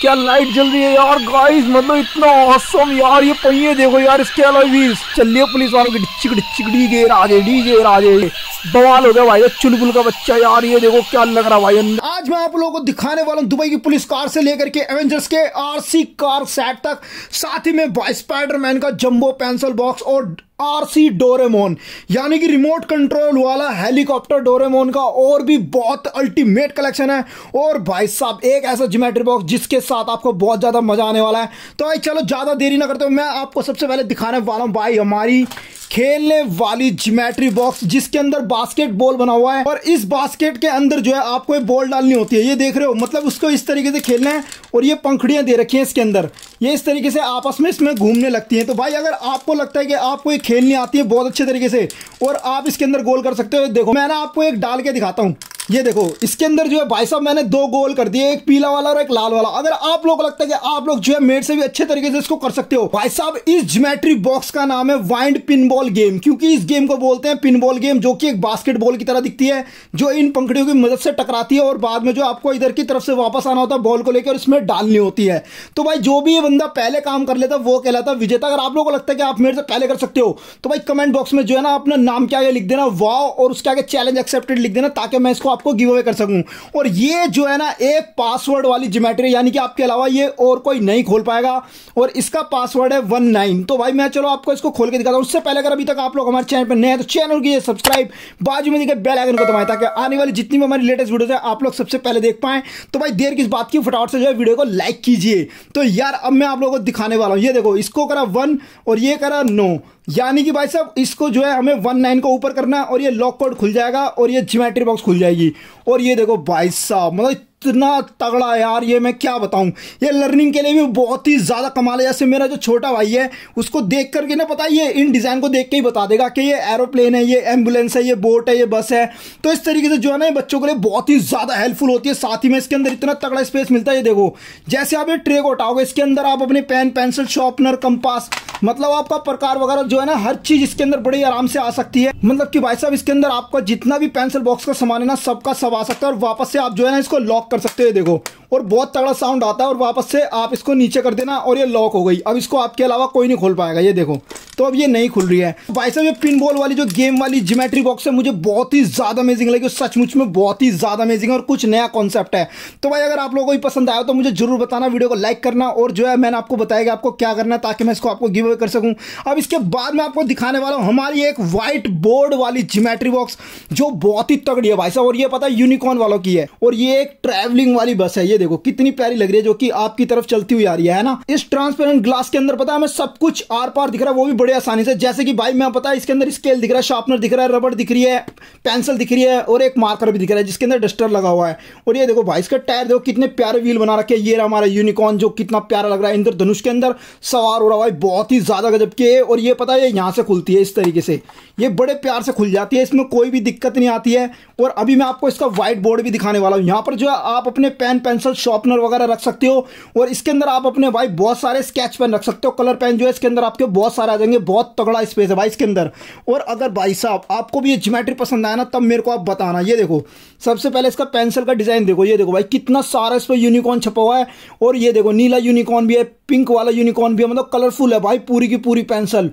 क्या लाइट जल रही है यार गाइस मतलब इतना ऑसम यार ये पहिए देखो यार इसके अलावा भी चलिए पुलिस वालों की डिचिक डिचिक डी गे राजे डी गे राजे बवाल हो गया भाई चुलबुल का बच्चा यार ये देखो क्या लग रहा भाई आज मैं आप लोगों को दिखाने वाला हूँ दुबई की पुलिस कार से लेकर के एवेंजर्स के आरसी कार सेट तक साथ ही में स्पाइडरमैन का जम्बो पेंसिल बॉक्स और आरसी डोरेमोन यानी कि रिमोट कंट्रोल वाला हेलीकॉप्टर डोरेमोन का और भी बहुत अल्टीमेट कलेक्शन है और भाई साहब एक ऐसा जोमेट्री बॉक्स जिसके साथ आपको बहुत ज़्यादा मज़ा आने वाला है तो भाई चलो ज़्यादा देरी ना करते हो मैं आपको सबसे पहले दिखाने वाला हूँ भाई हमारी खेलने वाली जीमेट्री बॉक्स जिसके अंदर बास्केट बॉल बना हुआ है और इस बास्केट के अंदर जो है आपको ये बॉल डालनी होती है ये देख रहे हो मतलब उसको इस तरीके से खेलना है और ये पंखड़ियाँ दे रखी हैं इसके अंदर ये इस तरीके से आपस में इसमें घूमने लगती हैं तो भाई अगर आपको लगता है कि आपको ये खेलनी आती है बहुत अच्छे तरीके से और आप इसके अंदर गोल कर सकते हो देखो मैं ना आपको एक डाल के दिखाता हूँ ये देखो इसके अंदर जो है भाई साहब मैंने दो गोल कर दिए एक पीला वाला और एक लाल वाला अगर आप लोग लगता है कि आप लोग जो है मेरे से भी अच्छे तरीके से इसको कर सकते हो भाई साहब इस ज्योमेट्री बॉक्स का नाम है वाइंड पिनबॉल गेम क्योंकि इस गेम को बोलते हैं पिनबॉल गेम जो कि एक बास्केटबॉल की तरह दिखती है जो इन पंखड़ियों की मदद से टकराती है और बाद में जो आपको इधर की तरफ से वापस आना होता है बॉल को लेकर इसमें डालनी होती है तो भाई जो भी ये बंदा पहले काम कर लेता वो कहलाता विजेता अगर आप लोग को लगता है कि आप मेरे से पहले कर सकते हो तो भाई कमेंट बॉक्स में जो है ना अपना नाम क्या लिख देना वाह और उसके आगे चैलेंज एक्सेप्टेड लिख देना ताकि मैं इसको आपको गिव अवे कर सकूं और ये जो है ना एक पासवर्ड वाली जोमेट्री यानी कि आपके अलावा ये और कोई नहीं खोल पाएगा और इसका पासवर्ड है वन नाइन तो भाई मैं चलो आपको इसको खोल के दिखाता हूँ उससे पहले अगर अभी तक आप लोग हमारे चैनल पर नए हैं तो चैनल की सब्सक्राइब बाजू में देखिए बेल आइकन को दबाएं ताकि आने वाली जितनी भी हमारी लेटेस्ट वीडियोज है आप लोग सबसे पहले देख पाएं तो भाई देर किस बात की फटाफट से जो है वीडियो को लाइक कीजिए तो यार अब मैं आप लोगों को दिखाने वाला हूँ ये देखो इसको करा वन और ये करा नो यानी कि भाई साहब इसको जो है हमें वन नाइन को ऊपर करना और ये लॉक कोड खुल जाएगा और ये जीमेट्री बॉक्स खुल जाएगी और ये देखो भाई साहब मतलब इतना तगड़ा यार ये मैं क्या बताऊँ ये लर्निंग के लिए भी बहुत ही ज़्यादा कमाल है जैसे मेरा जो छोटा भाई है उसको देख करके ना पता ये इन डिज़ाइन को देख के ही बता देगा कि ये एरोप्लेन है ये एम्बुलेंस है ये बोट है ये बस है तो इस तरीके से जो है ना बच्चों के लिए बहुत ही ज़्यादा हेल्पफुल होती है साथ ही में इसके अंदर इतना तगड़ा स्पेस मिलता है ये देखो जैसे आप ये ट्रे को उठाओगे इसके अंदर आप अपने पेन पेंसिल शॉर्पनर कंपास मतलब आपका प्रकार वगैरह जो है ना हर चीज़ इसके अंदर बड़े आराम से आ सकती है मतलब कि भाई साहब इसके अंदर आपका जितना भी पेंसिल बॉक्स का सामान है ना सबका सब आ सकता है और वापस से आप जो है ना इसको लॉक कर सकते हो देखो और बहुत तगड़ा साउंड आता है और वापस से आप इसको नीचे कर देना और ये लॉक हो गई अब इसको आपके अलावा कोई नहीं खोल पाएगा ये देखो तो अब ये नहीं खुल रही है भाई साहब ये पिन बॉल वाली जो गेम वाली जिमेट्री बॉक्स है मुझे बहुत ही ज़्यादा अमेजिंग लगी सचमुच में बहुत ही ज़्यादा अमेजिंग है और कुछ नया कॉन्सेप्ट है तो भाई अगर आप लोगों को भी पसंद आया तो मुझे जरूर बताना वीडियो को लाइक करना और जो है मैंने आपको बताया कि आपको क्या करना है ताकि मैं इसको आपको गिव अवे कर सकूं अब इसके बाद में आपको दिखाने वाला हूं हमारी एक व्हाइट बोर्ड वाली जिमेट्री बॉक्स जो बहुत ही तगड़ी है भाई साहब और ये पता है यूनिकॉर्न वालों की है और ये एक ट्रैक ट्रैवलिंग वाली बस है ये देखो कितनी प्यारी लग रही है जो कि आपकी तरफ चलती हुई आ रही है ना इस ट्रांसपेरेंट ग्लास के अंदर पता है हमें सब कुछ आर पार दिख रहा है वो भी बड़े आसानी से जैसे कि भाई मैं पता है इसके अंदर स्केल दिख रहा है शार्पनर दिख रहा है रबड़ दिख रही है पेंसिल दिख रही है और एक मार्कर भी दिख रहा है जिसके अंदर डस्टर लगा हुआ है और ये देखो भाई इसका टायर देखो कितने प्यारे व्हील बना रखे ये हमारा यूनिकॉर्न जो कितना प्यारा लग रहा है इंद्र धनुष के अंदर सवार हो रहा है बहुत ही ज्यादा गजब के और ये पता है यहाँ से खुलती है इस तरीके से ये बड़े प्यार से खुल जाती है इसमें कोई भी दिक्कत नहीं आती है और अभी मैं आपको इसका व्हाइट बोर्ड भी दिखाने वाला हूँ यहाँ पर जो है आप अपने पेन पेंसिल शॉर्पनर वगैरह रख सकते हो और इसके अंदर आप अपने भाई बहुत सारे स्केच पेन रख सकते हो कलर पेन जो है इसके अंदर आपके बहुत सारे आ जाएंगे बहुत तगड़ा स्पेस है भाई इसके अंदर और अगर भाई साहब आपको भी ये जोमेट्री पसंद आया ना तब मेरे को आप बताना ये देखो सबसे पहले इसका पेंसिल का डिज़ाइन देखो ये देखो भाई कितना सारा इस पर यूनिकॉर्न छपा हुआ है और ये देखो नीला यूनिकॉर्न भी है पिंक वाला यूनिकॉर्न भी है मतलब कलरफुल है भाई पूरी की पूरी पेंसिल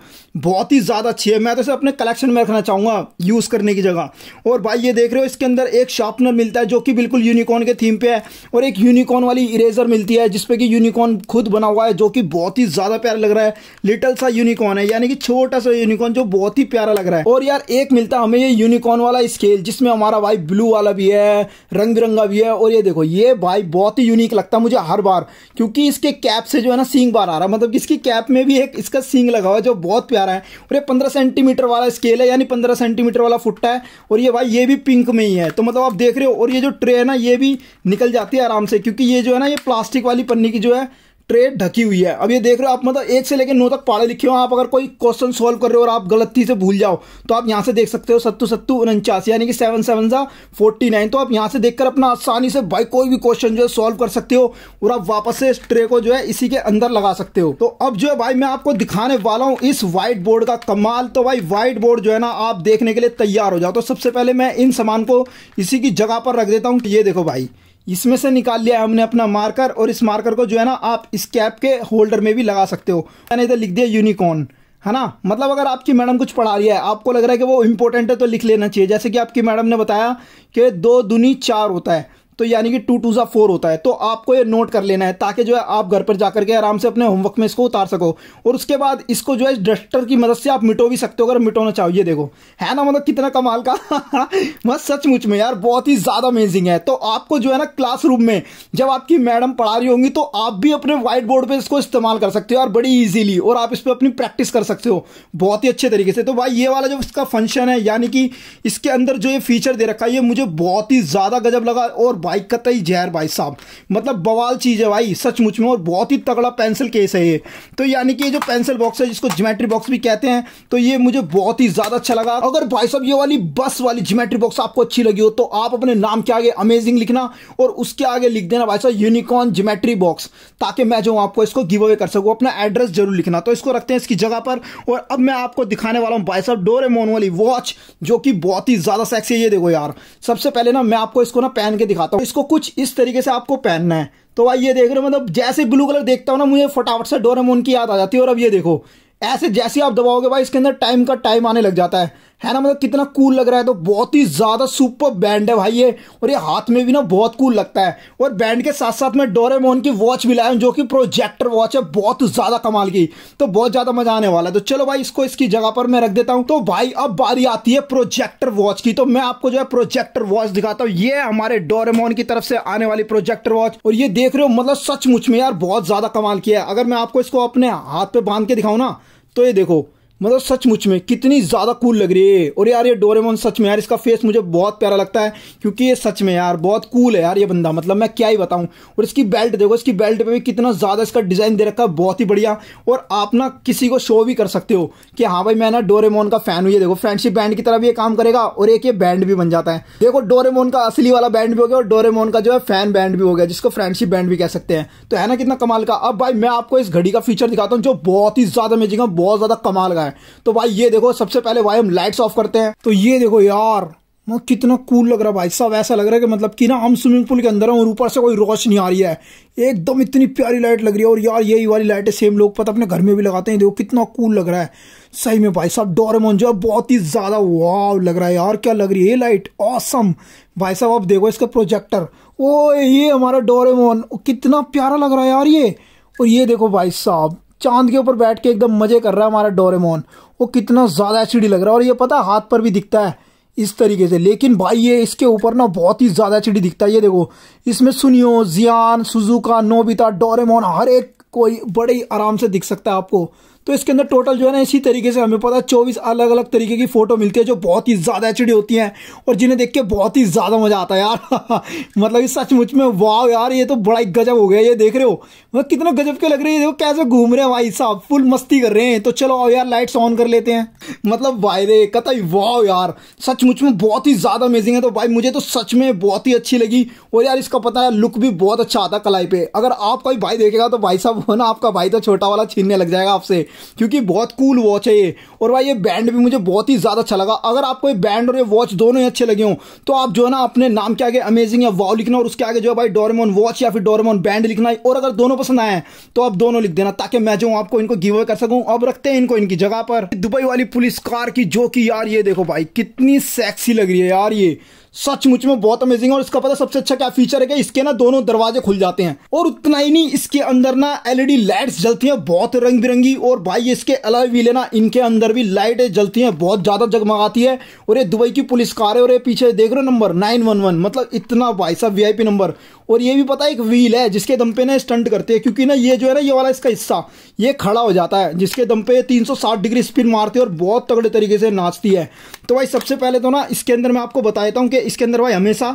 बहुत ही ज़्यादा अच्छी है मैं तो इसे अपने कलेक्शन में रखना चाहूंगा यूज़ करने की जगह और भाई ये देख रहे हो इसके अंदर एक शार्पनर मिलता है जो कि बिल्कुल यूनिकॉर्न के थी थीम पे है और एक यूनिकॉर्न वाली इरेजर मिलती है जिसपे कि यूनिकॉर्न खुद बना हुआ है जो कि बहुत ही ज़्यादा प्यारा लग रहा है लिटल सा यूनिकॉर्न है यानी कि छोटा सा यूनिकॉर्न जो बहुत ही प्यारा लग रहा है और यार एक मिलता है हमें ये यूनिकॉर्न वाला स्केल जिसमें हमारा भाई ब्लू वाला भी है रंग बिरंगा भी है और ये देखो ये भाई बहुत ही यूनिक लगता है मुझे हर बार क्योंकि इसके कैप से जो है ना सींग बार आ रहा है मतलब इसकी कैप में भी एक इसका सींग लगा हुआ है जो बहुत प्यारा है और ये पंद्रह सेंटीमीटर वाला स्केल है यानी पंद्रह सेंटीमीटर वाला फुट्टा है और ये भाई ये भी पिंक में ही है तो मतलब आप देख रहे हो और ये जो ट्रे है ना ये भी निकल जाती है आराम से क्योंकि ये जो है ना ये प्लास्टिक वाली पन्नी की जो है ट्रे ढकी हुई है अब ये देख रहे हो आप मतलब एक से लेकर नौ तक पढ़े लिखे हो आप अगर कोई क्वेश्चन सॉल्व कर रहे हो और आप गलती से भूल जाओ तो आप यहाँ से देख सकते हो सत्तू सत्तू उनचास यानी कि सेवन सेवन सा फोर्टी नाइन तो आप यहाँ से देखकर अपना आसानी से भाई कोई भी क्वेश्चन जो है सॉल्व कर सकते हो और आप वापस से इस ट्रे को जो है इसी के अंदर लगा सकते हो तो अब जो है भाई मैं आपको दिखाने वाला हूँ इस व्हाइट बोर्ड का कमाल तो भाई व्हाइट बोर्ड जो है ना आप देखने के लिए तैयार हो जाओ तो सबसे पहले मैं इन सामान को इसी की जगह पर रख देता हूँ ये देखो भाई इसमें से निकाल लिया है हमने अपना मार्कर और इस मार्कर को जो है ना आप इस कैप के होल्डर में भी लगा सकते हो मैंने इधर लिख दिया यूनिकॉर्न है ना मतलब अगर आपकी मैडम कुछ पढ़ा रही है आपको लग रहा है कि वो इंपॉर्टेंट है तो लिख लेना चाहिए जैसे कि आपकी मैडम ने बताया कि दो दुनी चार होता है तो यानी कि टू टू ज़ा फोर होता है तो आपको ये नोट कर लेना है ताकि जो है आप घर पर जाकर के आराम से अपने होमवर्क में इसको उतार सको और उसके बाद इसको जो है डस्टर की मदद से आप मिटो भी सकते हो अगर मिटोना चाहो ये देखो है ना मतलब कितना कमाल का मतलब सचमुच में यार बहुत ही ज़्यादा अमेजिंग है तो आपको जो है ना क्लास में जब आपकी मैडम पढ़ा रही होंगी तो आप भी अपने व्हाइट बोर्ड पर इसको इस्तेमाल कर सकते हो यार बड़ी ईजिली और आप इस पर अपनी प्रैक्टिस कर सकते हो बहुत ही अच्छे तरीके से तो भाई ये वाला जो इसका फंक्शन है यानी कि इसके अंदर जो ये फीचर दे रखा है ये मुझे बहुत ही ज़्यादा गजब लगा और भाई कतई जहर भाई साहब मतलब बवाल चीज़ है भाई सचमुच में और बहुत ही तगड़ा पेंसिल केस है ये तो यानी कि ये जो पेंसिल बॉक्स है जिसको जोमेट्री बॉक्स भी कहते हैं तो ये मुझे बहुत ही ज़्यादा अच्छा लगा अगर भाई साहब ये वाली बस वाली जोमेट्री बॉक्स आपको अच्छी लगी हो तो आप अपने नाम के आगे अमेजिंग लिखना और उसके आगे लिख देना भाई साहब यूनिकॉर्न जोमेट्री बॉक्स ताकि मैं जो आपको इसको गिव अवे कर सकूँ अपना एड्रेस जरूर लिखना तो इसको रखते हैं इसकी जगह पर और अब मैं आपको दिखाने वाला हूँ भाई साहब डोरेमोन वाली वॉच जो कि बहुत ही ज़्यादा सेक्सी है ये देखो यार सबसे पहले ना मैं आपको इसको ना पहन के दिखाता हूँ हूँ तो इसको कुछ इस तरीके से आपको पहनना है तो भाई ये देख रहे हो मतलब जैसे ब्लू कलर देखता हूँ ना मुझे फटाफट से डोरेमोन की याद आ जाती है और अब ये देखो ऐसे जैसे आप दबाओगे भाई इसके अंदर टाइम का टाइम आने लग जाता है है ना मतलब कितना कूल लग रहा है तो बहुत ही ज़्यादा सुपर बैंड है भाई ये और ये हाथ में भी ना बहुत कूल लगता है और बैंड के साथ साथ में डोरेमोन की वॉच भी लाया जो कि प्रोजेक्टर वॉच है बहुत ज़्यादा कमाल की तो बहुत ज़्यादा मजा आने वाला है तो चलो भाई इसको इसकी जगह पर मैं रख देता हूँ तो भाई अब बारी आती है प्रोजेक्टर वॉच की तो मैं आपको जो है प्रोजेक्टर वॉच दिखाता हूँ ये हमारे डोरेमोन की तरफ से आने वाली प्रोजेक्टर वॉच और ये देख रहे हो मतलब सचमुच में यार बहुत ज़्यादा कमाल किया है अगर मैं आपको इसको अपने हाथ पे बांध के दिखाऊँ ना तो ये देखो मतलब सचमुच में कितनी ज़्यादा कूल लग रही है और यार ये डोरेमोन सच में यार इसका फेस मुझे बहुत प्यारा लगता है क्योंकि ये सच में यार बहुत कूल है यार ये बंदा मतलब मैं क्या ही बताऊं और इसकी बेल्ट देखो इसकी बेल्ट पे भी कितना ज़्यादा इसका डिज़ाइन दे रखा है बहुत ही बढ़िया और आप ना किसी को शो भी कर सकते हो कि हाँ भाई मैं ना डोरेमोन का फ़ैन हूँ ये देखो फ्रेंडशिप बैंड की तरह भी ये काम करेगा और एक ये बैंड भी बन जाता है देखो डोरेमोन का असली वाला बैंड भी हो गया और डोरेमोन का जो है फ़ैन बैंड भी हो गया जिसको फ्रेंडशिप बैंड भी कह सकते हैं तो है ना कितना कमाल का अब भाई मैं आपको इस घड़ी का फीचर दिखाता हूँ जो बहुत ही ज़्यादा मेजिंग है बहुत ज़्यादा कमाल का है तो भाई ये देखो सबसे पहले भाई हम लाइट्स ऑफ करते हैं तो ये देखो यार मैं कितना कूल लग रहा है भाई साहब ऐसा लग रहा है कि मतलब कि ना हम स्विमिंग पूल के अंदर हैं और ऊपर से कोई रोशनी आ रही है एकदम इतनी प्यारी लाइट लग रही है और यार यही वाली लाइट है सेम लोग पता अपने घर में भी लगाते हैं देखो कितना कूल लग रहा है सही में भाई साहब डोरेमोन जो बहुत ही ज़्यादा वाव लग रहा है यार क्या लग रही है ये लाइट ऑसम भाई साहब आप देखो इसका प्रोजेक्टर ओ ये हमारा डोरेमोन कितना प्यारा लग रहा है यार ये और ये देखो भाई साहब चांद के ऊपर बैठ के एकदम मज़े कर रहा है हमारा डोरेमोन वो कितना ज़्यादा एचडी लग रहा है और ये पता है हाथ पर भी दिखता है इस तरीके से लेकिन भाई ये इसके ऊपर ना बहुत ही ज़्यादा चिड़ी दिखता है ये देखो इसमें Suneo Gian Shizuka Nobita Doraemon हर एक कोई बड़े आराम से दिख सकता है आपको तो इसके अंदर टोटल जो है ना इसी तरीके से हमें पता है चौबीस अलग अलग तरीके की फ़ोटो मिलती है जो बहुत ही ज़्यादा एच होती हैं और जिन्हें देख के बहुत ही ज़्यादा मज़ा आता है यार मतलब कि सचमुच में वाह यार ये तो बड़ा ही गजब हो गया ये देख रहे हो मतलब कितना गजब के लग रहे हैं देखो कैसे घूम रहे हैं भाई साहब फुल मस्ती कर रहे हैं तो चलो आओ यार लाइट्स ऑन कर लेते हैं मतलब भाई रे कतई वाह यार सचमुच में बहुत ही ज़्यादा अमेजिंग है तो भाई मुझे तो सच में बहुत ही अच्छी लगी और यार इसका पता है लुक भी बहुत अच्छा आता है कलाई पे अगर आपका भाई देखेगा तो भाई साहब हो ना आपका भाई तो छोटा वाला छीनने लग जाएगा आपसे क्योंकि बहुत कूल वॉच है ये और भाई ये बैंड भी मुझे बहुत ही ज़्यादा अच्छा लगा अगर आपको ये बैंड और ये वॉच दोनों ही अच्छे लगे हों तो आप जो है ना अपने नाम के आगे अमेजिंग या वाव लिखना और उसके आगे जो है भाई डोरेमोन वॉच या फिर डोरेमोन बैंड लिखना है और अगर दोनों पसंद आए तो आप दोनों लिख देना ताकि मैं जो आपको इनको गिव कर सकूँ अब रखते हैं इनको इनकी जगह पर दुबई वाली पुलिस कार की जो कि यार ये देखो भाई कितनी सेक्सी लग रही है यार ये सचमुच में बहुत अमेजिंग और इसका पता सबसे अच्छा क्या फीचर है कि इसके ना दोनों दरवाजे खुल जाते हैं और उतना ही नहीं इसके अंदर ना एलईडी लाइट्स जलती हैं बहुत रंग बिरंगी और भाई इसके अलावा भी लेना इनके अंदर भी लाइटें जलती हैं बहुत ज्यादा जगमगाती है और ये दुबई की पुलिस कार है और ये पीछे देख रहे हो नंबर नाइन मतलब इतना भाई साहब वी नंबर और ये भी पता है एक व्हील है जिसके दम पे ना स्टंट करते हैं क्योंकि ना ये जो है ना ये वाला इसका हिस्सा ये खड़ा हो जाता है जिसके दम पे 360 डिग्री स्पिन मारती है और बहुत तगड़े तरीके से नाचती है तो भाई सबसे पहले तो ना इसके अंदर मैं आपको बता देता हूँ कि इसके अंदर भाई हमेशा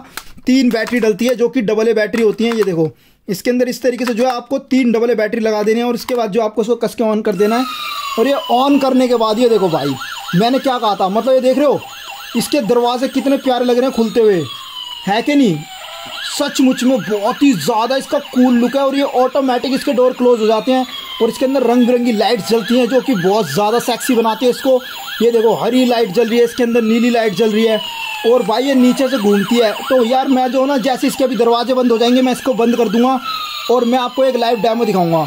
तीन बैटरी डलती है जो कि डबल ए बैटरी होती है ये देखो इसके अंदर इस तरीके से जो है आपको तीन डबल ए बैटरी लगा देनी है और इसके बाद जो आपको उसको कस के ऑन कर देना है और ये ऑन करने के बाद ये देखो भाई मैंने क्या कहा था मतलब ये देख रहे हो इसके दरवाजे कितने प्यारे लग रहे हैं खुलते हुए है कि नहीं सचमुच में बहुत ही ज़्यादा इसका कूल लुक है और ये ऑटोमेटिक इसके डोर क्लोज हो जाते हैं और इसके अंदर रंग बिरंगी लाइट्स जलती हैं जो कि बहुत ज़्यादा सेक्सी बनाती है इसको ये देखो हरी लाइट जल रही है इसके अंदर नीली लाइट जल रही है और भाई ये नीचे से घूमती है तो यार मैं जो ना जैसे इसके अभी दरवाजे बंद हो जाएंगे मैं इसको बंद कर दूंगा और मैं आपको एक लाइव डैमो दिखाऊंगा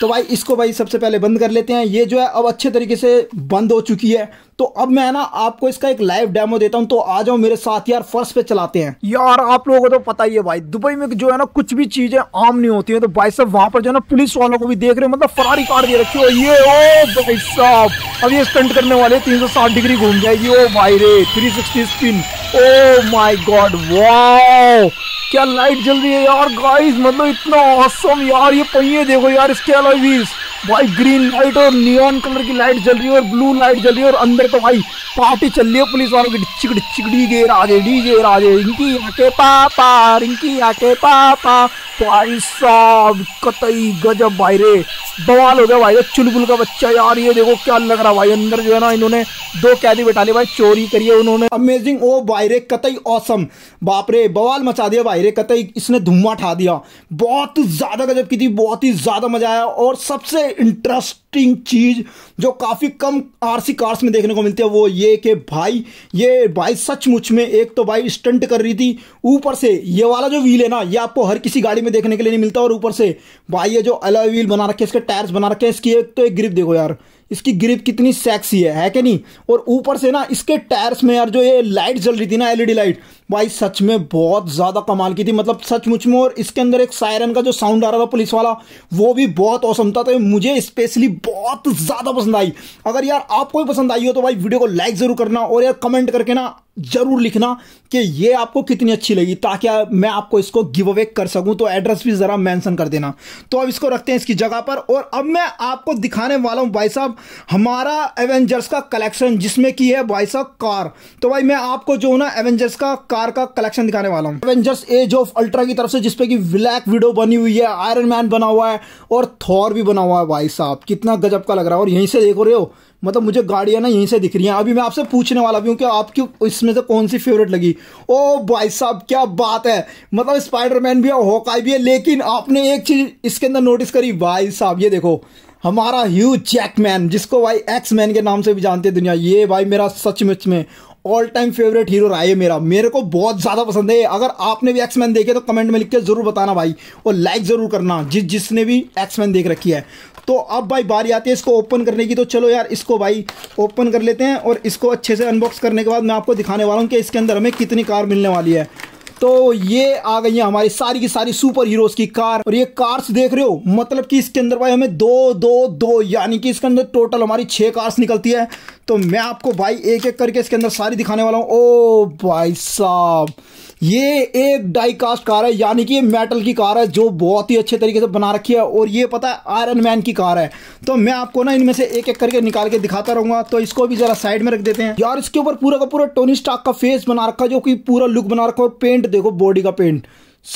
तो भाई इसको भाई सबसे पहले बंद कर लेते हैं ये जो है अब अच्छे तरीके से बंद हो चुकी है तो अब मैं ना आपको इसका एक लाइव डेमो देता हूँ तो आ जाओ मेरे साथ यार फर्श पे चलाते हैं यार आप लोगों को तो पता ही है भाई दुबई में जो है ना कुछ भी चीजें आम नहीं होती है तो भाई साहब वहां पर जो है ना पुलिस वालों को भी देख रहे हो मतलब फरारी कार दे रखी हो ये ओ भाई साहब अब ये स्टंट करने वाले तीन सौ डिग्री घूम जाएगी ओ भाई रे three spin oh my god wow क्या लाइट जल रही है यार गाइस मतलब इतना ऑसम यार ये पहिए देखो यार इसके अलाइवीज़ भाई ग्रीन लाइट और नियॉन कलर की लाइट जल रही है और ब्लू लाइट जल रही है और अंदर तो भाई पार्टी चल रही है पुलिस वालों की चिकड़ चिकड़ी गे राजे डीजे राजे इनकी आके पापा इनकी आके पापा भाई साहब कतई गजब भाई रे बवाल हो गया भाई चुलबुल का बच्चा यार ये देखो क्या लग रहा भाई अंदर जो है ना इन्होंने दो कैदी बैठा लिया भाई चोरी करी है उन्होंने अमेजिंग ओ भाई रे कतई औसम बाप रे बवाल मचा दिया भाई रे कतई इसने धुआं ठा दिया बहुत ज्यादा गजब की थी बहुत ही ज्यादा मजा आया और सबसे इंटरेस्टिंग चीज़ जो काफ़ी कम आरसी कार्स में देखने को मिलती है वो ये कि भाई ये भाई सचमुच में एक तो भाई स्टंट कर रही थी ऊपर से ये वाला जो व्हील है ना ये आपको हर किसी गाड़ी में देखने के लिए नहीं मिलता और ऊपर से भाई ये जो अलग व्हील बना रखे इसके टायर्स बना रखे इसकी एक तो एक ग्रिप देखो यार इसकी ग्रिप कितनी सेक्सी है है कि नहीं और ऊपर से ना इसके टायर्स में यार जो ये लाइट जल रही थी ना एलईडी लाइट भाई सच में बहुत ज़्यादा कमाल की थी मतलब सच मुच में और इसके अंदर एक सायरन का जो साउंड आ रहा था पुलिस वाला वो भी बहुत औसम था तो मुझे स्पेशली बहुत ज़्यादा पसंद आई अगर यार आपको भी पसंद आई हो तो भाई वीडियो को लाइक ज़रूर करना और यार कमेंट करके ना जरूर लिखना कि ये आपको कितनी अच्छी लगी ताकि मैं आपको इसको गिव अवे कर सकूं तो एड्रेस भी ज़रा मेंशन कर देना तो अब इसको रखते हैं इसकी जगह पर और अब मैं आपको दिखाने वाला हूं भाई साहब हमारा एवेंजर्स का कलेक्शन जिसमें की है भाई साहब कार तो भाई मैं आपको जो ना एवेंजर्स का कार का कलेक्शन दिखाने वाला हूँ एवेंजर्स एज ऑफ अल्ट्रा की तरफ से जिसपे की ब्लैक विडो बनी हुई है आयरन मैन बना हुआ है और थॉर भी बना हुआ है भाई साहब कितना गजब का लग रहा है और यहीं से देखो रहे हो मतलब मुझे गाड़ियां ना यहीं से दिख रही हैं अभी मैं आपसे पूछने वाला भी हूँ कि आपकी इसमें से कौन सी फेवरेट लगी ओ भाई साहब क्या बात है मतलब स्पाइडरमैन भी है होकाई भी है लेकिन आपने एक चीज़ इसके अंदर नोटिस करी भाई साहब ये देखो हमारा ह्यूज जैकमैन जिसको भाई एक्स मैन के नाम से भी जानते हैं दुनिया ये भाई मेरा सच में ऑल टाइम फेवरेट हीरो रहा है मेरा मेरे को बहुत ज़्यादा पसंद है अगर आपने भी एक्समैन देखे तो कमेंट में लिख के ज़रूर बताना भाई और लाइक ज़रूर करना जिस जिसने भी एक्समैन देख रखी है तो अब भाई बारी आती है इसको ओपन करने की तो चलो यार इसको भाई ओपन कर लेते हैं और इसको अच्छे से अनबॉक्स करने के बाद मैं आपको दिखाने वाला हूँ कि इसके अंदर हमें कितनी कार मिलने वाली है तो ये आ गई है हमारी सारी की सारी सुपर हीरोज की कार और ये कार्स देख रहे हो मतलब कि इसके अंदर भाई हमें दो दो दो यानी कि इसके अंदर टोटल हमारी छह कार्स निकलती है तो मैं आपको भाई एक एक करके इसके अंदर सारी दिखाने वाला हूँ ओ भाई साहब ये एक डाईकास्ट कार है यानी कि मेटल की कार है जो बहुत ही अच्छे तरीके से बना रखी है और ये पता है आयरन मैन की कार है तो मैं आपको ना इनमें से एक एक करके निकाल के दिखाता रहूंगा तो इसको भी जरा साइड में रख देते हैं यार इसके ऊपर पूरा का पूरा टोनी स्टाक का फेस बना रखा जो कि पूरा लुक बना रखा और पेंट देखो बॉडी का पेंट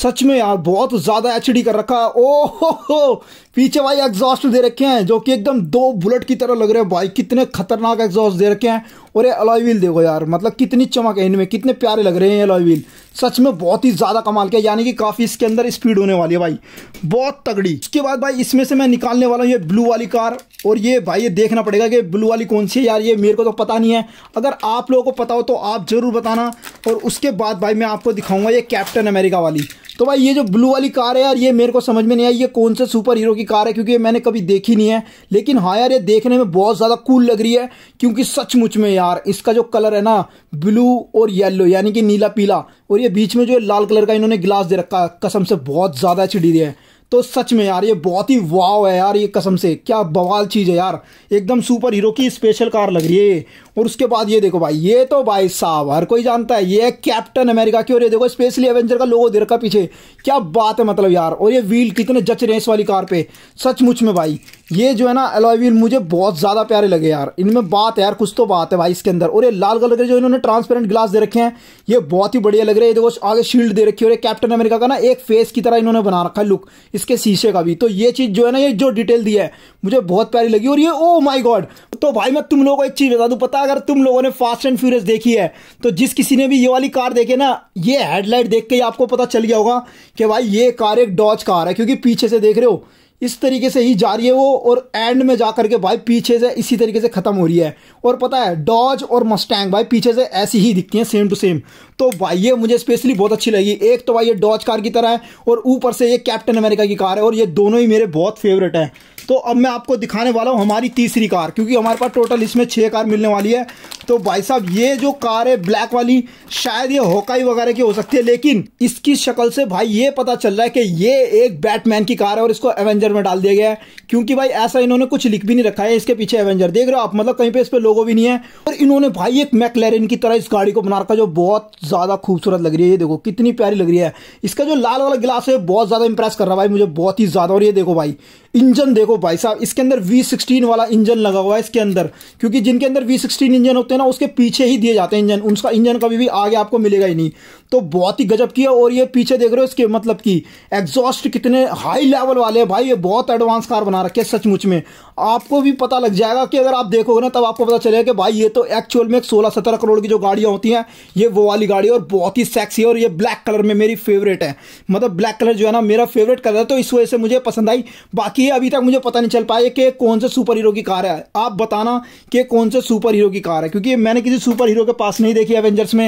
सच में यार बहुत ज़्यादा एच कर रखा है ओ हो हो पीछे भाई एग्जॉस्ट दे रखे हैं जो कि एकदम दो बुलेट की तरह लग रहे हैं भाई कितने खतरनाक एग्जॉस्ट दे रखे हैं और ये अलॉय व्हील देखो यार मतलब कितनी चमक है इनमें कितने प्यारे लग रहे हैं अलॉय व्हील सच में बहुत ही ज़्यादा कमाल के यानी कि काफ़ी इसके अंदर स्पीड होने वाली है भाई बहुत तगड़ी इसके बाद भाई इसमें से मैं निकालने वाला हूँ ये ब्लू वाली कार और ये भाई ये देखना पड़ेगा कि ब्लू वाली कौन सी है यार ये मेरे को तो पता नहीं है अगर आप लोगों को पता हो तो आप ज़रूर बताना और उसके बाद भाई मैं आपको दिखाऊंगा ये कैप्टन अमेरिका वाली तो भाई ये जो ब्लू वाली कार है यार ये मेरे को समझ में नहीं आई ये कौन से सुपर हीरो की की कार है क्योंकि मैंने कभी देखी नहीं है लेकिन हाँ यार ये देखने में बहुत ज़्यादा कूल लग रही है क्योंकि सचमुच में यार इसका जो कलर है ना ब्लू और येलो यानी कि नीला पीला और ये बीच में जो लाल कलर का इन्होंने गिलास दे रखा है कसम से बहुत ज़्यादा अच्छी डी है तो सच में यार ये बहुत ही वाव है यार ये कसम से क्या बवाल चीज़ है यार एकदम सुपर हीरो की स्पेशल कार लग रही है और उसके बाद ये देखो भाई ये तो भाई साहब हर कोई जानता है ये कैप्टन अमेरिका की और ये देखो स्पेशली एवेंजर का लोगो देर का पीछे क्या बात है मतलब यार और ये व्हील कितने जच रहे हैं इस वाली कार पे सचमुच में भाई ये जो है ना अलॉय व्हील मुझे बहुत ज़्यादा प्यारे लगे यार इनमें बात है यार कुछ तो बात है भाई इसके अंदर और ये लाल कलर के जो इन्होंने ट्रांसपेरेंट ग्लास दे रखे हैं ये बहुत ही बढ़िया लग रहे हैं देखो आगे शील्ड दे रखी है और कैप्टन अमेरिका का ना एक फेस की तरह इन्होंने बना रखा है लुक इसके शीशे का भी तो ये चीज़ जो है ना ये जो डिटेल दी है मुझे बहुत प्यारी लगी और ये ओ माई गॉड तो भाई मैं तुम लोगों को एक चीज़ बता दू पता अगर तुम लोगों ने फास्ट एंड फ्यूरियस देखी है तो जिस किसी ने भी ये वाली कार देखी ना ये हेडलाइट देख के आपको पता चल गया होगा कि भाई ये कार एक डॉच कार है क्योंकि पीछे से देख रहे हो इस तरीके से ही जा रही है वो और एंड में जा करके भाई पीछे से इसी तरीके से ख़त्म हो रही है और पता है डॉज और मस्टैंग भाई पीछे से ऐसी ही दिखती हैं सेम टू सेम तो भाई ये मुझे स्पेशली बहुत अच्छी लगी एक तो भाई ये डॉज कार की तरह है और ऊपर से ये कैप्टन अमेरिका की कार है और ये दोनों ही मेरे बहुत फेवरेट हैं तो अब मैं आपको दिखाने वाला हूँ हमारी तीसरी कार क्योंकि हमारे पास टोटल इसमें छः कार मिलने वाली है तो भाई साहब ये जो कार है ब्लैक वाली शायद ये होकाई वगैरह की हो सकती है लेकिन इसकी शक्ल से भाई ये पता चल रहा है कि ये एक बैटमैन की कार है और इसको एवेंजर में डाल दिया गया है क्योंकि भाई ऐसा इन्होंने कुछ लिख भी नहीं रखा है इसके पीछे एवेंजर देख रहे हो आप मतलब कहीं पे इस पर लोगो भी नहीं है और इन्होंने भाई एक मैकलेरिन की तरह इस गाड़ी को बना रखा जो बहुत ज़्यादा खूबसूरत लग रही है ये देखो कितनी प्यारी लग रही है इसका जो लाल वाला गिलास है बहुत ज़्यादा इंप्रेस कर रहा भाई मुझे बहुत ही ज़्यादा और ये देखो भाई इंजन देखो भाई साहब इसके अंदर वी सिक्सटीन वाला इंजन लगा हुआ है इसके अंदर क्योंकि जिनके अंदर वी सिक्सटीन इंजन होते हैं ना उसके पीछे ही दिए जाते हैं इंजन उसका इंजन कभी भी आगे आपको मिलेगा ही नहीं तो बहुत ही गजब की है और ये पीछे देख रहे हो इसके मतलब कि एग्जॉस्ट कितने हाई लेवल वाले हैं भाई ये बहुत एडवांस कार बना रखे सचमुच में आपको भी पता लग जाएगा कि अगर आप देखोगे ना तब आपको पता चलेगा कि भाई ये तो एक्चुअल में एक सोलह सत्रह करोड़ की जो गाड़ियाँ होती हैं ये वो वाली गाड़ी और बहुत ही सेक्सी और ये ब्लैक कलर में मेरी फेवरेट है मतलब ब्लैक कलर जो है ना मेरा फेवरेट कलर है तो इस वजह से मुझे पसंद आई बाकी अभी तक मुझे पता नहीं चल पाया कि कौन से सुपर हीरो की कार है आप बताना कि कौन से सुपर हीरो की कार है क्योंकि मैंने किसी सुपर हीरो के पास नहीं देखी एवेंजर्स में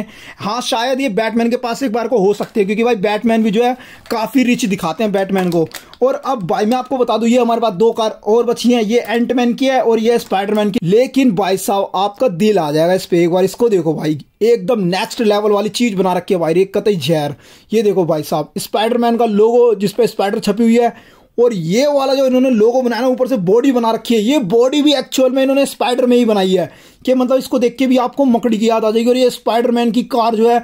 हाँ शायद ये बैटमैन के पास एक बार को हो सकती है क्योंकि भाई बैटमैन भी जो है काफ़ी रिच दिखाते हैं बैटमैन को और अब भाई मैं आपको बता दूं ये हमारे पास दो कार और बची हैं ये एंटमैन की है और ये स्पाइडरमैन की लेकिन भाई साहब आपका दिल आ जाएगा इस पर एक बार इसको देखो भाई एकदम नेक्स्ट लेवल वाली चीज़ बना रखी है भाई रे कतई जहर ये देखो भाई साहब स्पाइडरमैन का लोगो जिसपे स्पाइडर छपी हुई है और ये वाला जो इन्होंने लोगो बनाया ऊपर से बॉडी बना रखी है ये बॉडी भी एक्चुअल में इन्होंने स्पाइडर में ही बनाई है कि मतलब इसको देख के भी आपको मकड़ी की याद आ जाएगी और ये स्पाइडरमैन की कार जो है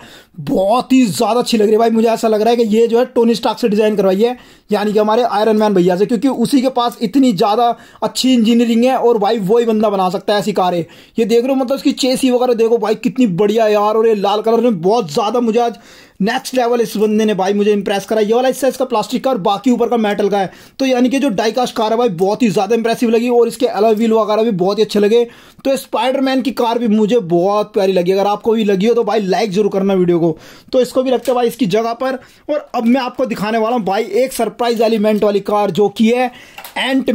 बहुत ही ज़्यादा अच्छी लग रही है भाई मुझे ऐसा लग रहा है कि ये जो है टोनी स्टाक से डिज़ाइन करवाई है यानी कि हमारे आयरन मैन भैया से क्योंकि उसी के पास इतनी ज़्यादा अच्छी इंजीनियरिंग है और भाई वही बंदा बना सकता है ऐसी कारें ये देख रहे हो मतलब उसकी चेसी वगैरह देखो भाई कितनी बढ़िया यार और ये लाल कलर में बहुत ज़्यादा मुझे आज नेक्स्ट लेवल इस बंदे ने भाई मुझे इंप्रेस करा ये वाला हिस्सा इसका प्लास्टिक का और बाकी ऊपर का मेटल का है तो यानी कि जो डाइकास्ट कार है भाई बहुत ही ज़्यादा इंप्रेसिव लगी और इसके अलग व्हील वगैरह भी बहुत ही अच्छे लगे तो स्पाइडरमैन की कार भी मुझे बहुत प्यारी लगी अगर आपको भी लगी हो तो भाई लाइक जरूर करना वीडियो को तो इसको भी रखते भाई इसकी जगह पर और अब मैं आपको दिखाने वाला हूँ भाई एक सरप्राइज एलिमेंट वाली कार जो की है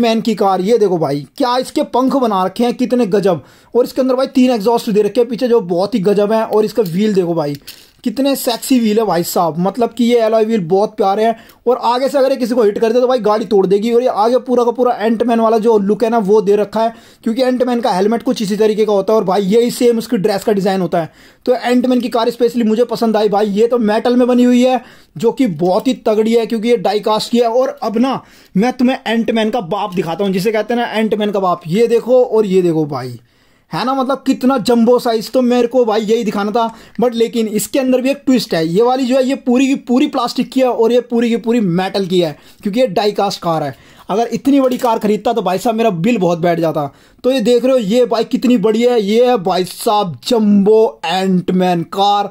मैन की कार ये देखो भाई क्या इसके पंख बना रखे हैं कितने गजब और इसके अंदर भाई तीन एग्जॉस्ट दे रखे हैं पीछे जो बहुत ही गजब है और इसका व्हील देखो भाई कितने सेक्सी व्हील है भाई साहब मतलब कि ये एलॉय व्हील बहुत प्यारे हैं और आगे से अगर ये किसी को हिट कर दे तो भाई गाड़ी तोड़ देगी और ये आगे पूरा का पूरा एंटमैन वाला जो लुक है ना वो दे रखा है क्योंकि एंटमैन का हेलमेट कुछ इसी तरीके का होता है और भाई यही सेम उसकी ड्रेस का डिज़ाइन होता है तो एंटमैन की कार स्पेशली मुझे पसंद आई भाई ये तो मेटल में बनी हुई है जो कि बहुत ही तगड़ी है क्योंकि ये डाईकास्ट की है और अब ना मैं तुम्हें एंटमैन का बाप दिखाता हूँ जिसे कहते हैं ना एंटमैन का बाप ये देखो और ये देखो भाई है ना मतलब कितना जंबो साइज तो मेरे को भाई यही दिखाना था बट लेकिन इसके अंदर भी एक ट्विस्ट है ये वाली जो है ये पूरी की पूरी प्लास्टिक की है और ये पूरी की पूरी मेटल की है क्योंकि ये डाईकास्ट कार है अगर इतनी बड़ी कार खरीदता तो भाई साहब मेरा बिल बहुत बैठ जाता तो ये देख रहे हो ये बाइक कितनी बड़ी है ये है भाई साहब जम्बो एंटमैन कार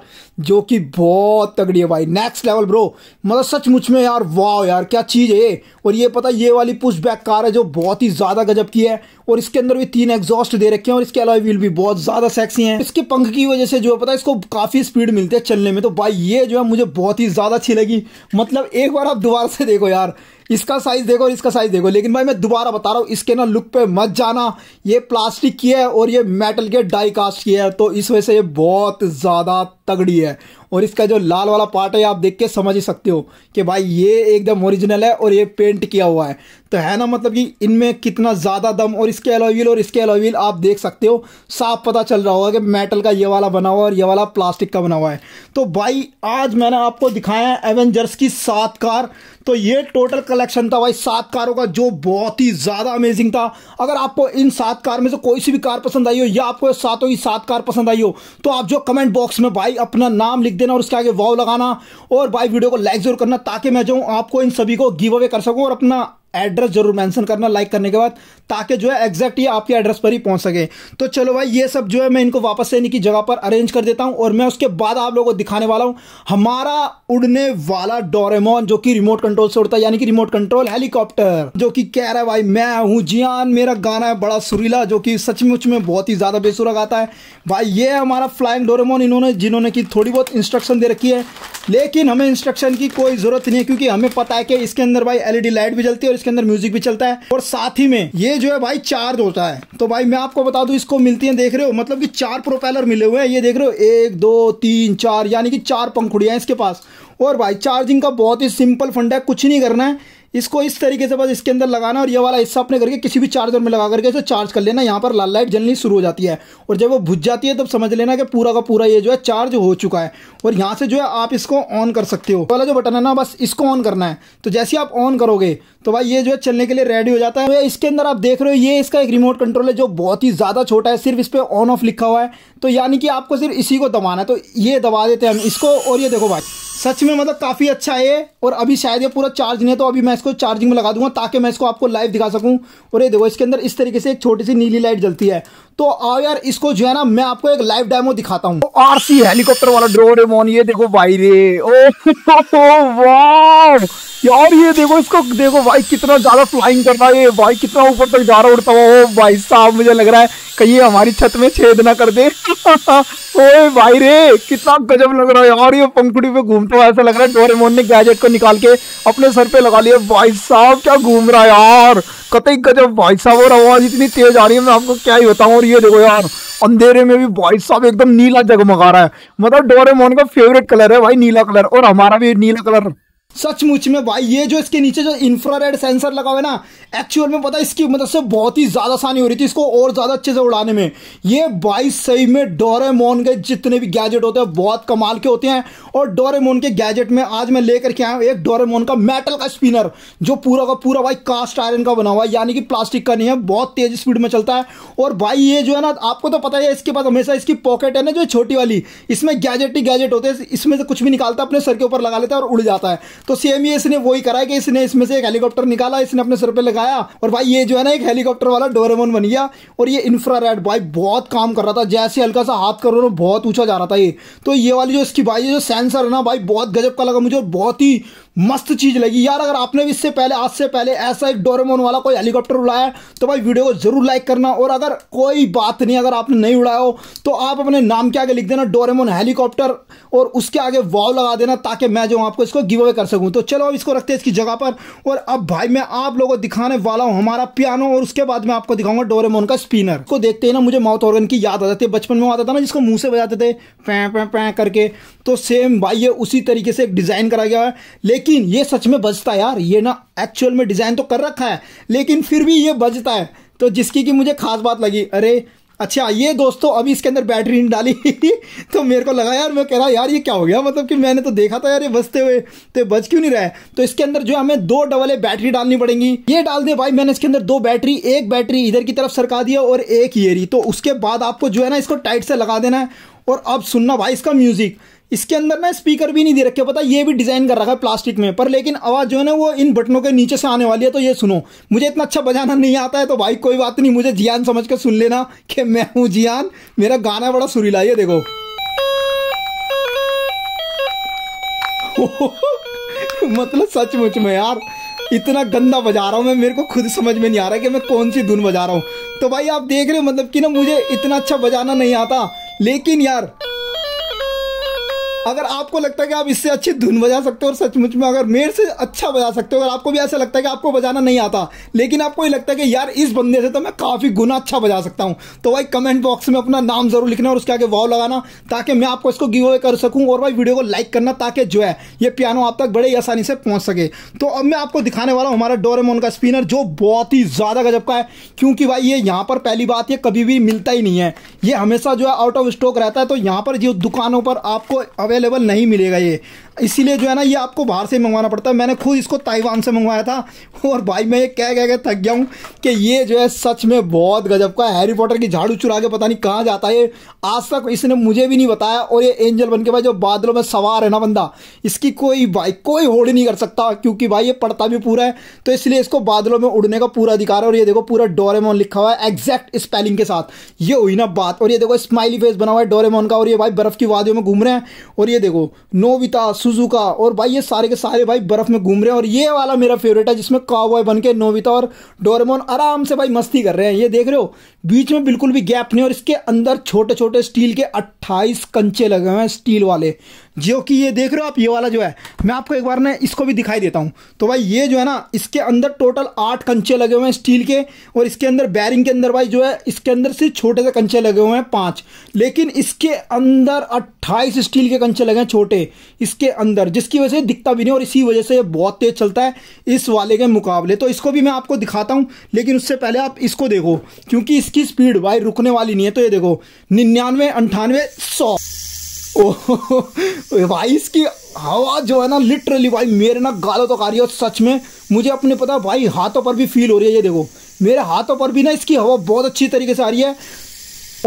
जो कि बहुत तगड़ी है भाई नेक्स्ट लेवल ब्रो मतलब सचमुच में यार वाह यार क्या चीज़ है ये और ये पता ये वाली पुश बैक कार है जो बहुत ही ज़्यादा गजब की है और इसके अंदर भी तीन एग्जॉस्ट दे रखे हैं और इसके अलावा व्हील भी बहुत ज़्यादा सेक्सी है इसके पंख की वजह से जो है पता इसको काफ़ी स्पीड मिलती है चलने में तो भाई ये जो है मुझे बहुत ही ज़्यादा अच्छी लगी मतलब एक बार आप दोबारा से देखो यार इसका साइज देखो और इसका साइज देखो लेकिन भाई मैं दोबारा बता रहा हूँ इसके ना लुक पे मत जाना ये प्लास्टिक की है और ये मेटल के डाई कास्ट की है तो इस वजह से ये बहुत ज़्यादा तगड़ी है और इसका जो लाल वाला पार्ट है आप देख के समझ ही सकते हो कि भाई ये एकदम ओरिजिनल है और ये पेंट किया हुआ है तो है ना मतलब कि इनमें कितना ज़्यादा दम और इसके एलोविल और इसके एलोविल आप देख सकते हो साफ पता चल रहा होगा कि मेटल का ये वाला बना हुआ और ये वाला प्लास्टिक का बना हुआ है तो भाई आज मैंने आपको दिखाया है एवेंजर्स की सात कार तो ये टोटल कलेक्शन था भाई सात कारों का जो बहुत ही ज़्यादा अमेजिंग था अगर आपको इन सात कार में से कोई सी भी कार पसंद आई हो या आपको सातों की सात कार पसंद आई हो तो आप जो कमेंट बॉक्स में भाई अपना नाम लिख देना और उसके आगे वाव लगाना और भाई वीडियो को लाइक जरूर करना ताकि मैं जो आपको इन सभी को गिव अवे कर सकूँ और अपना एड्रेस जरूर मेंशन करना लाइक करने के बाद ताकि जो है एग्जैक्ट ये आपके एड्रेस पर ही पहुंच सके तो चलो भाई ये सब जो है मैं इनको वापस से इनकी जगह पर अरेंज कर देता हूं और मैं उसके बाद आप लोगों को दिखाने वाला हूं हमारा उड़ने वाला डोरेमोन जो कि रिमोट कंट्रोल से उड़ता है यानी कि रिमोट कंट्रोल हेलीकॉप्टर जो कि कह रहा है भाई मैं हूं जियान मेरा गाना है बड़ा सुरीला जो कि सचमुच में बहुत ही ज़्यादा बेसुरा गाता है भाई ये हमारा फ्लाइंग डोरेमोन इन्होंने जिन्होंने की थोड़ी बहुत इंस्ट्रक्शन दे रखी है लेकिन हमें इंस्ट्रक्शन की कोई ज़रूरत नहीं है क्योंकि हमें पता है कि इसके अंदर भाई एलईडी लाइट भी जलती है और इसके अंदर म्यूजिक भी चलता है और साथ ही में ये जो है भाई चार्ज होता है तो भाई मैं आपको बता दू इसको मिलती है देख रहे हो मतलब की चार प्रोपेलर मिले हुए हैं ये देख रहे हो एक दो तीन चार यानी कि चार पंखुड़िया इसके पास और भाई चार्जिंग का बहुत ही सिंपल फंडा है कुछ नहीं करना है इसको इस तरीके से बस इसके अंदर लगाना और ये वाला हिस्सा अपने करके किसी भी चार्जर में लगा करके इसे चार्ज कर लेना यहाँ पर लाल लाइट जलनी शुरू हो जाती है और जब वो भुज जाती है तब समझ लेना कि पूरा का पूरा ये जो है चार्ज हो चुका है और यहाँ से जो है आप इसको ऑन कर सकते हो वाला जो बटन है ना बस इसको ऑन करना है तो जैसे आप ऑन करोगे तो भाई ये जो है चलने के लिए रेडी हो जाता है तो इसके अंदर आप देख रहे हो ये इसका एक रिमोट कंट्रोल है जो बहुत ही ज़्यादा छोटा है सिर्फ इस पर ऑन ऑफ लिखा हुआ है तो यानी कि आपको सिर्फ इसी को दबाना है तो ये दबा देते हैं हम इसको और ये देखो भाई सच में मतलब काफ़ी अच्छा है और अभी शायद ये पूरा चार्ज नहीं है तो अभी मैं इसको चार्जिंग में लगा दूंगा ताकि मैं इसको आपको लाइव दिखा सकूं और ये देखो इसके अंदर इस तरीके से एक छोटी सी नीली लाइट जलती है तो आओ यार इसको जो है ना मैं आपको एक लाइव डेमो दिखाता हूँ आर सी हेलीकॉप्टर वाला ड्रोन ये देखो भाई रे ओ वाह यार ये देखो इसको देखो भाई कितना ज्यादा फ्लाइंग कर रहा है भाई कितना ऊपर तक जा रहा उड़ता हुआ भाई साहब मुझे लग रहा है कहीं हमारी छत में छेद ना कर दे ओए भाई रे कितना गजब लग रहा है यार ये पंखुड़ी पे घूमता हुआ ऐसा लग रहा है डोरेमोन ने गैजेट को निकाल के अपने सर पे लगा लिया भाई साहब क्या घूम रहा है यार कतई गजब भाई साहब और आवाज इतनी तेज आ रही है मैं आपको क्या ही बताऊँ और ये देखो यार अंधेरे में भी भाई साहब एकदम नीला जगमगा रहा है मतलब डोरेमोन का फेवरेट कलर है भाई नीला कलर और हमारा भी नीला कलर सचमुच में भाई ये जो इसके नीचे जो इंफ्रारेड सेंसर लगा हुआ है ना एक्चुअल में पता है इसकी मदद मतलब से बहुत ही ज़्यादा आसानी हो रही थी इसको और ज़्यादा अच्छे से उड़ाने में ये भाई सही में डोरेमोन के जितने भी गैजेट होते हैं बहुत कमाल के होते हैं और डोरेमोन के गैजेट में आज मैं लेकर के आया हूँ एक डोरेमोन का मेटल का स्पिनर जो पूरा का पूरा भाई कास्ट आयरन का बना हुआ है यानी कि प्लास्टिक का नहीं है बहुत तेज स्पीड में चलता है और भाई ये जो है ना आपको तो पता है इसके पास हमेशा इसकी पॉकेट है ना जो छोटी वाली इसमें गैजेट ही गैजेट होते हैं इसमें से कुछ भी निकालता है अपने सर के ऊपर लगा लेता है और उड़ जाता है तो सेम ये e इसने वही करा कि इसने इसमें से एक हेलीकॉप्टर निकाला इसने अपने सर पर लगाया और भाई ये जो है ना एक हेलीकॉप्टर वाला डोरेमोन बन गया और ये इंफ्रारेड भाई बहुत काम कर रहा था जैसे हल्का सा हाथ करो ना बहुत ऊंचा जा रहा था ये तो ये वाली जो इसकी भाई जो सेंसर है ना भाई बहुत गजब का लगा मुझे और बहुत ही मस्त चीज़ लगी यार अगर आपने भी इससे पहले आज से पहले ऐसा एक डोरेमोन वाला कोई हेलीकॉप्टर उड़ाया है तो भाई वीडियो को ज़रूर लाइक करना और अगर कोई बात नहीं अगर आपने नहीं उड़ाया हो तो आप अपने नाम के आगे लिख देना डोरेमोन हेलीकॉप्टर और उसके आगे वाव लगा देना ताकि मैं जो आपको इसको गिव अवे कर सकूँ तो चलो अब इसको रखते हैं इसकी जगह पर और अब भाई मैं आप लोगों को दिखाने वाला हूँ हमारा पियानो और उसके बाद मैं आपको दिखाऊंगा डोरेमोन का स्पिनर को देखते ही ना मुझे माउथ ऑर्गन की याद आ जाती है बचपन में आता था ना जिसको मुंह से बजाते थे पैं पैं पैं करके तो सेम भाई ये उसी तरीके से एक डिज़ाइन करा गया है लेकिन लेकिन ये सच में बजता है यार ये ना एक्चुअल में डिज़ाइन तो कर रखा है लेकिन फिर भी ये बजता है तो जिसकी कि मुझे खास बात लगी अरे अच्छा ये दोस्तों अभी इसके अंदर बैटरी नहीं डाली तो मेरे को लगा यार मैं कह रहा यार ये क्या हो गया मतलब कि मैंने तो देखा था यार ये बजते हुए तो बज क्यों नहीं रहा है तो इसके अंदर जो हमें दो डबल ए बैटरी डालनी पड़ेंगी ये डाल दे भाई मैंने इसके अंदर दो बैटरी एक बैटरी इधर की तरफ सरका दिया और एक येरी तो उसके बाद आपको जो है ना इसको टाइट से लगा देना है और अब सुनना भाई इसका म्यूजिक इसके अंदर ना स्पीकर भी नहीं दे रखे पता ये भी डिज़ाइन कर रखा है प्लास्टिक में पर लेकिन आवाज़ जो है ना वो इन बटनों के नीचे से आने वाली है तो ये सुनो मुझे इतना अच्छा बजाना नहीं आता है तो भाई कोई बात नहीं मुझे जियान समझ कर सुन लेना कि मैं हूं जियान मेरा गाना बड़ा सुरीला है देखो मतलब सचमुच में यार इतना गंदा बजा रहा हूँ मैं मेरे को खुद समझ में नहीं आ रहा है कि मैं कौन सी धुन बजा रहा हूँ तो भाई आप देख रहे हो मतलब कि ना मुझे इतना अच्छा बजाना नहीं आता लेकिन यार अगर आपको लगता है कि आप इससे अच्छी धुन बजा सकते हो और सचमुच में अगर मेरे से अच्छा बजा सकते हो अगर आपको भी ऐसा लगता है कि आपको बजाना नहीं आता लेकिन आपको ये लगता है कि यार इस बंदे से तो मैं काफ़ी गुना अच्छा बजा सकता हूँ तो भाई कमेंट बॉक्स में अपना नाम जरूर लिखना और उसके आगे वाव लगाना ताकि मैं आपको इसको गिव अवे कर सकूँ और भाई वीडियो को लाइक करना ताकि जो है ये पियानो आप तक बड़े ही आसानी से पहुँच सके तो अब मैं आपको दिखाने वाला हूँ हमारा डोरेमोन का स्पिनर जो बहुत ही ज़्यादा गजब का है क्योंकि भाई ये यहाँ पर पहली बात ये कभी भी मिलता ही नहीं है ये हमेशा जो है आउट ऑफ स्टॉक रहता है तो यहाँ पर जो दुकानों पर आपको अवेलेबल नहीं मिलेगा ये इसीलिए जो है ना ये आपको बाहर से मंगवाना पड़ता है मैंने खुद इसको ताइवान से मंगवाया था और भाई मैं ये कह कह के थक गया हूँ कि ये जो है सच में बहुत गजब का हैरी पॉटर की झाड़ू चुरा के पता नहीं कहाँ जाता है आज तक इसने मुझे भी नहीं बताया और ये एंजल बन के भाई जो बादलों में सवार है ना बंदा इसकी कोई भाई कोई होल्ड नहीं कर सकता क्योंकि भाई ये पड़ता भी पूरा है तो इसलिए इसको बादलों में उड़ने का पूरा अधिकार है और ये देखो पूरा डोरेमोन लिखा हुआ है एग्जैक्ट स्पेलिंग के साथ ये हुई ना बात और ये देखो स्माइली फेस बना हुआ है डोरेमोन का और ये भाई बर्फ की वादियों में घूम रहे हैं और ये देखो नोविता सुजुका और भाई ये सारे के सारे भाई बर्फ में घूम रहे हैं और ये वाला मेरा फेवरेट है जिसमें काबॉय बन के नोविता और डोरेमोन आराम से भाई मस्ती कर रहे हैं ये देख रहे हो बीच में बिल्कुल भी गैप नहीं और इसके अंदर छोटे छोटे स्टील के अट्ठाईस कंचे लगे हुए हैं स्टील वाले जो कि ये देख रहे हो आप ये वाला जो है मैं आपको एक बार ना इसको भी दिखाई देता हूँ तो भाई ये जो है ना इसके अंदर टोटल आठ कंचे लगे हुए हैं स्टील के और इसके अंदर बैरिंग के अंदर भाई जो है इसके अंदर सिर्फ छोटे से कंचे लगे हुए हैं पाँच लेकिन इसके अंदर अट्ठाईस स्टील के कंचे लगे हैं छोटे इसके अंदर जिसकी वजह से दिखता भी नहीं और इसी वजह से ये बहुत तेज़ चलता है इस वाले के मुकाबले तो इसको भी मैं आपको दिखाता हूँ लेकिन उससे पहले आप इसको देखो क्योंकि इसकी स्पीड भाई रुकने वाली नहीं है तो ये देखो निन्यानवे अंठानवे सौ भाई इसकी हवा जो है ना लिटरली भाई मेरे ना गालों तो खा रही है और सच में मुझे अपने पता भाई हाथों पर भी फील हो रही है ये देखो मेरे हाथों पर भी ना इसकी हवा बहुत अच्छी तरीके से आ रही है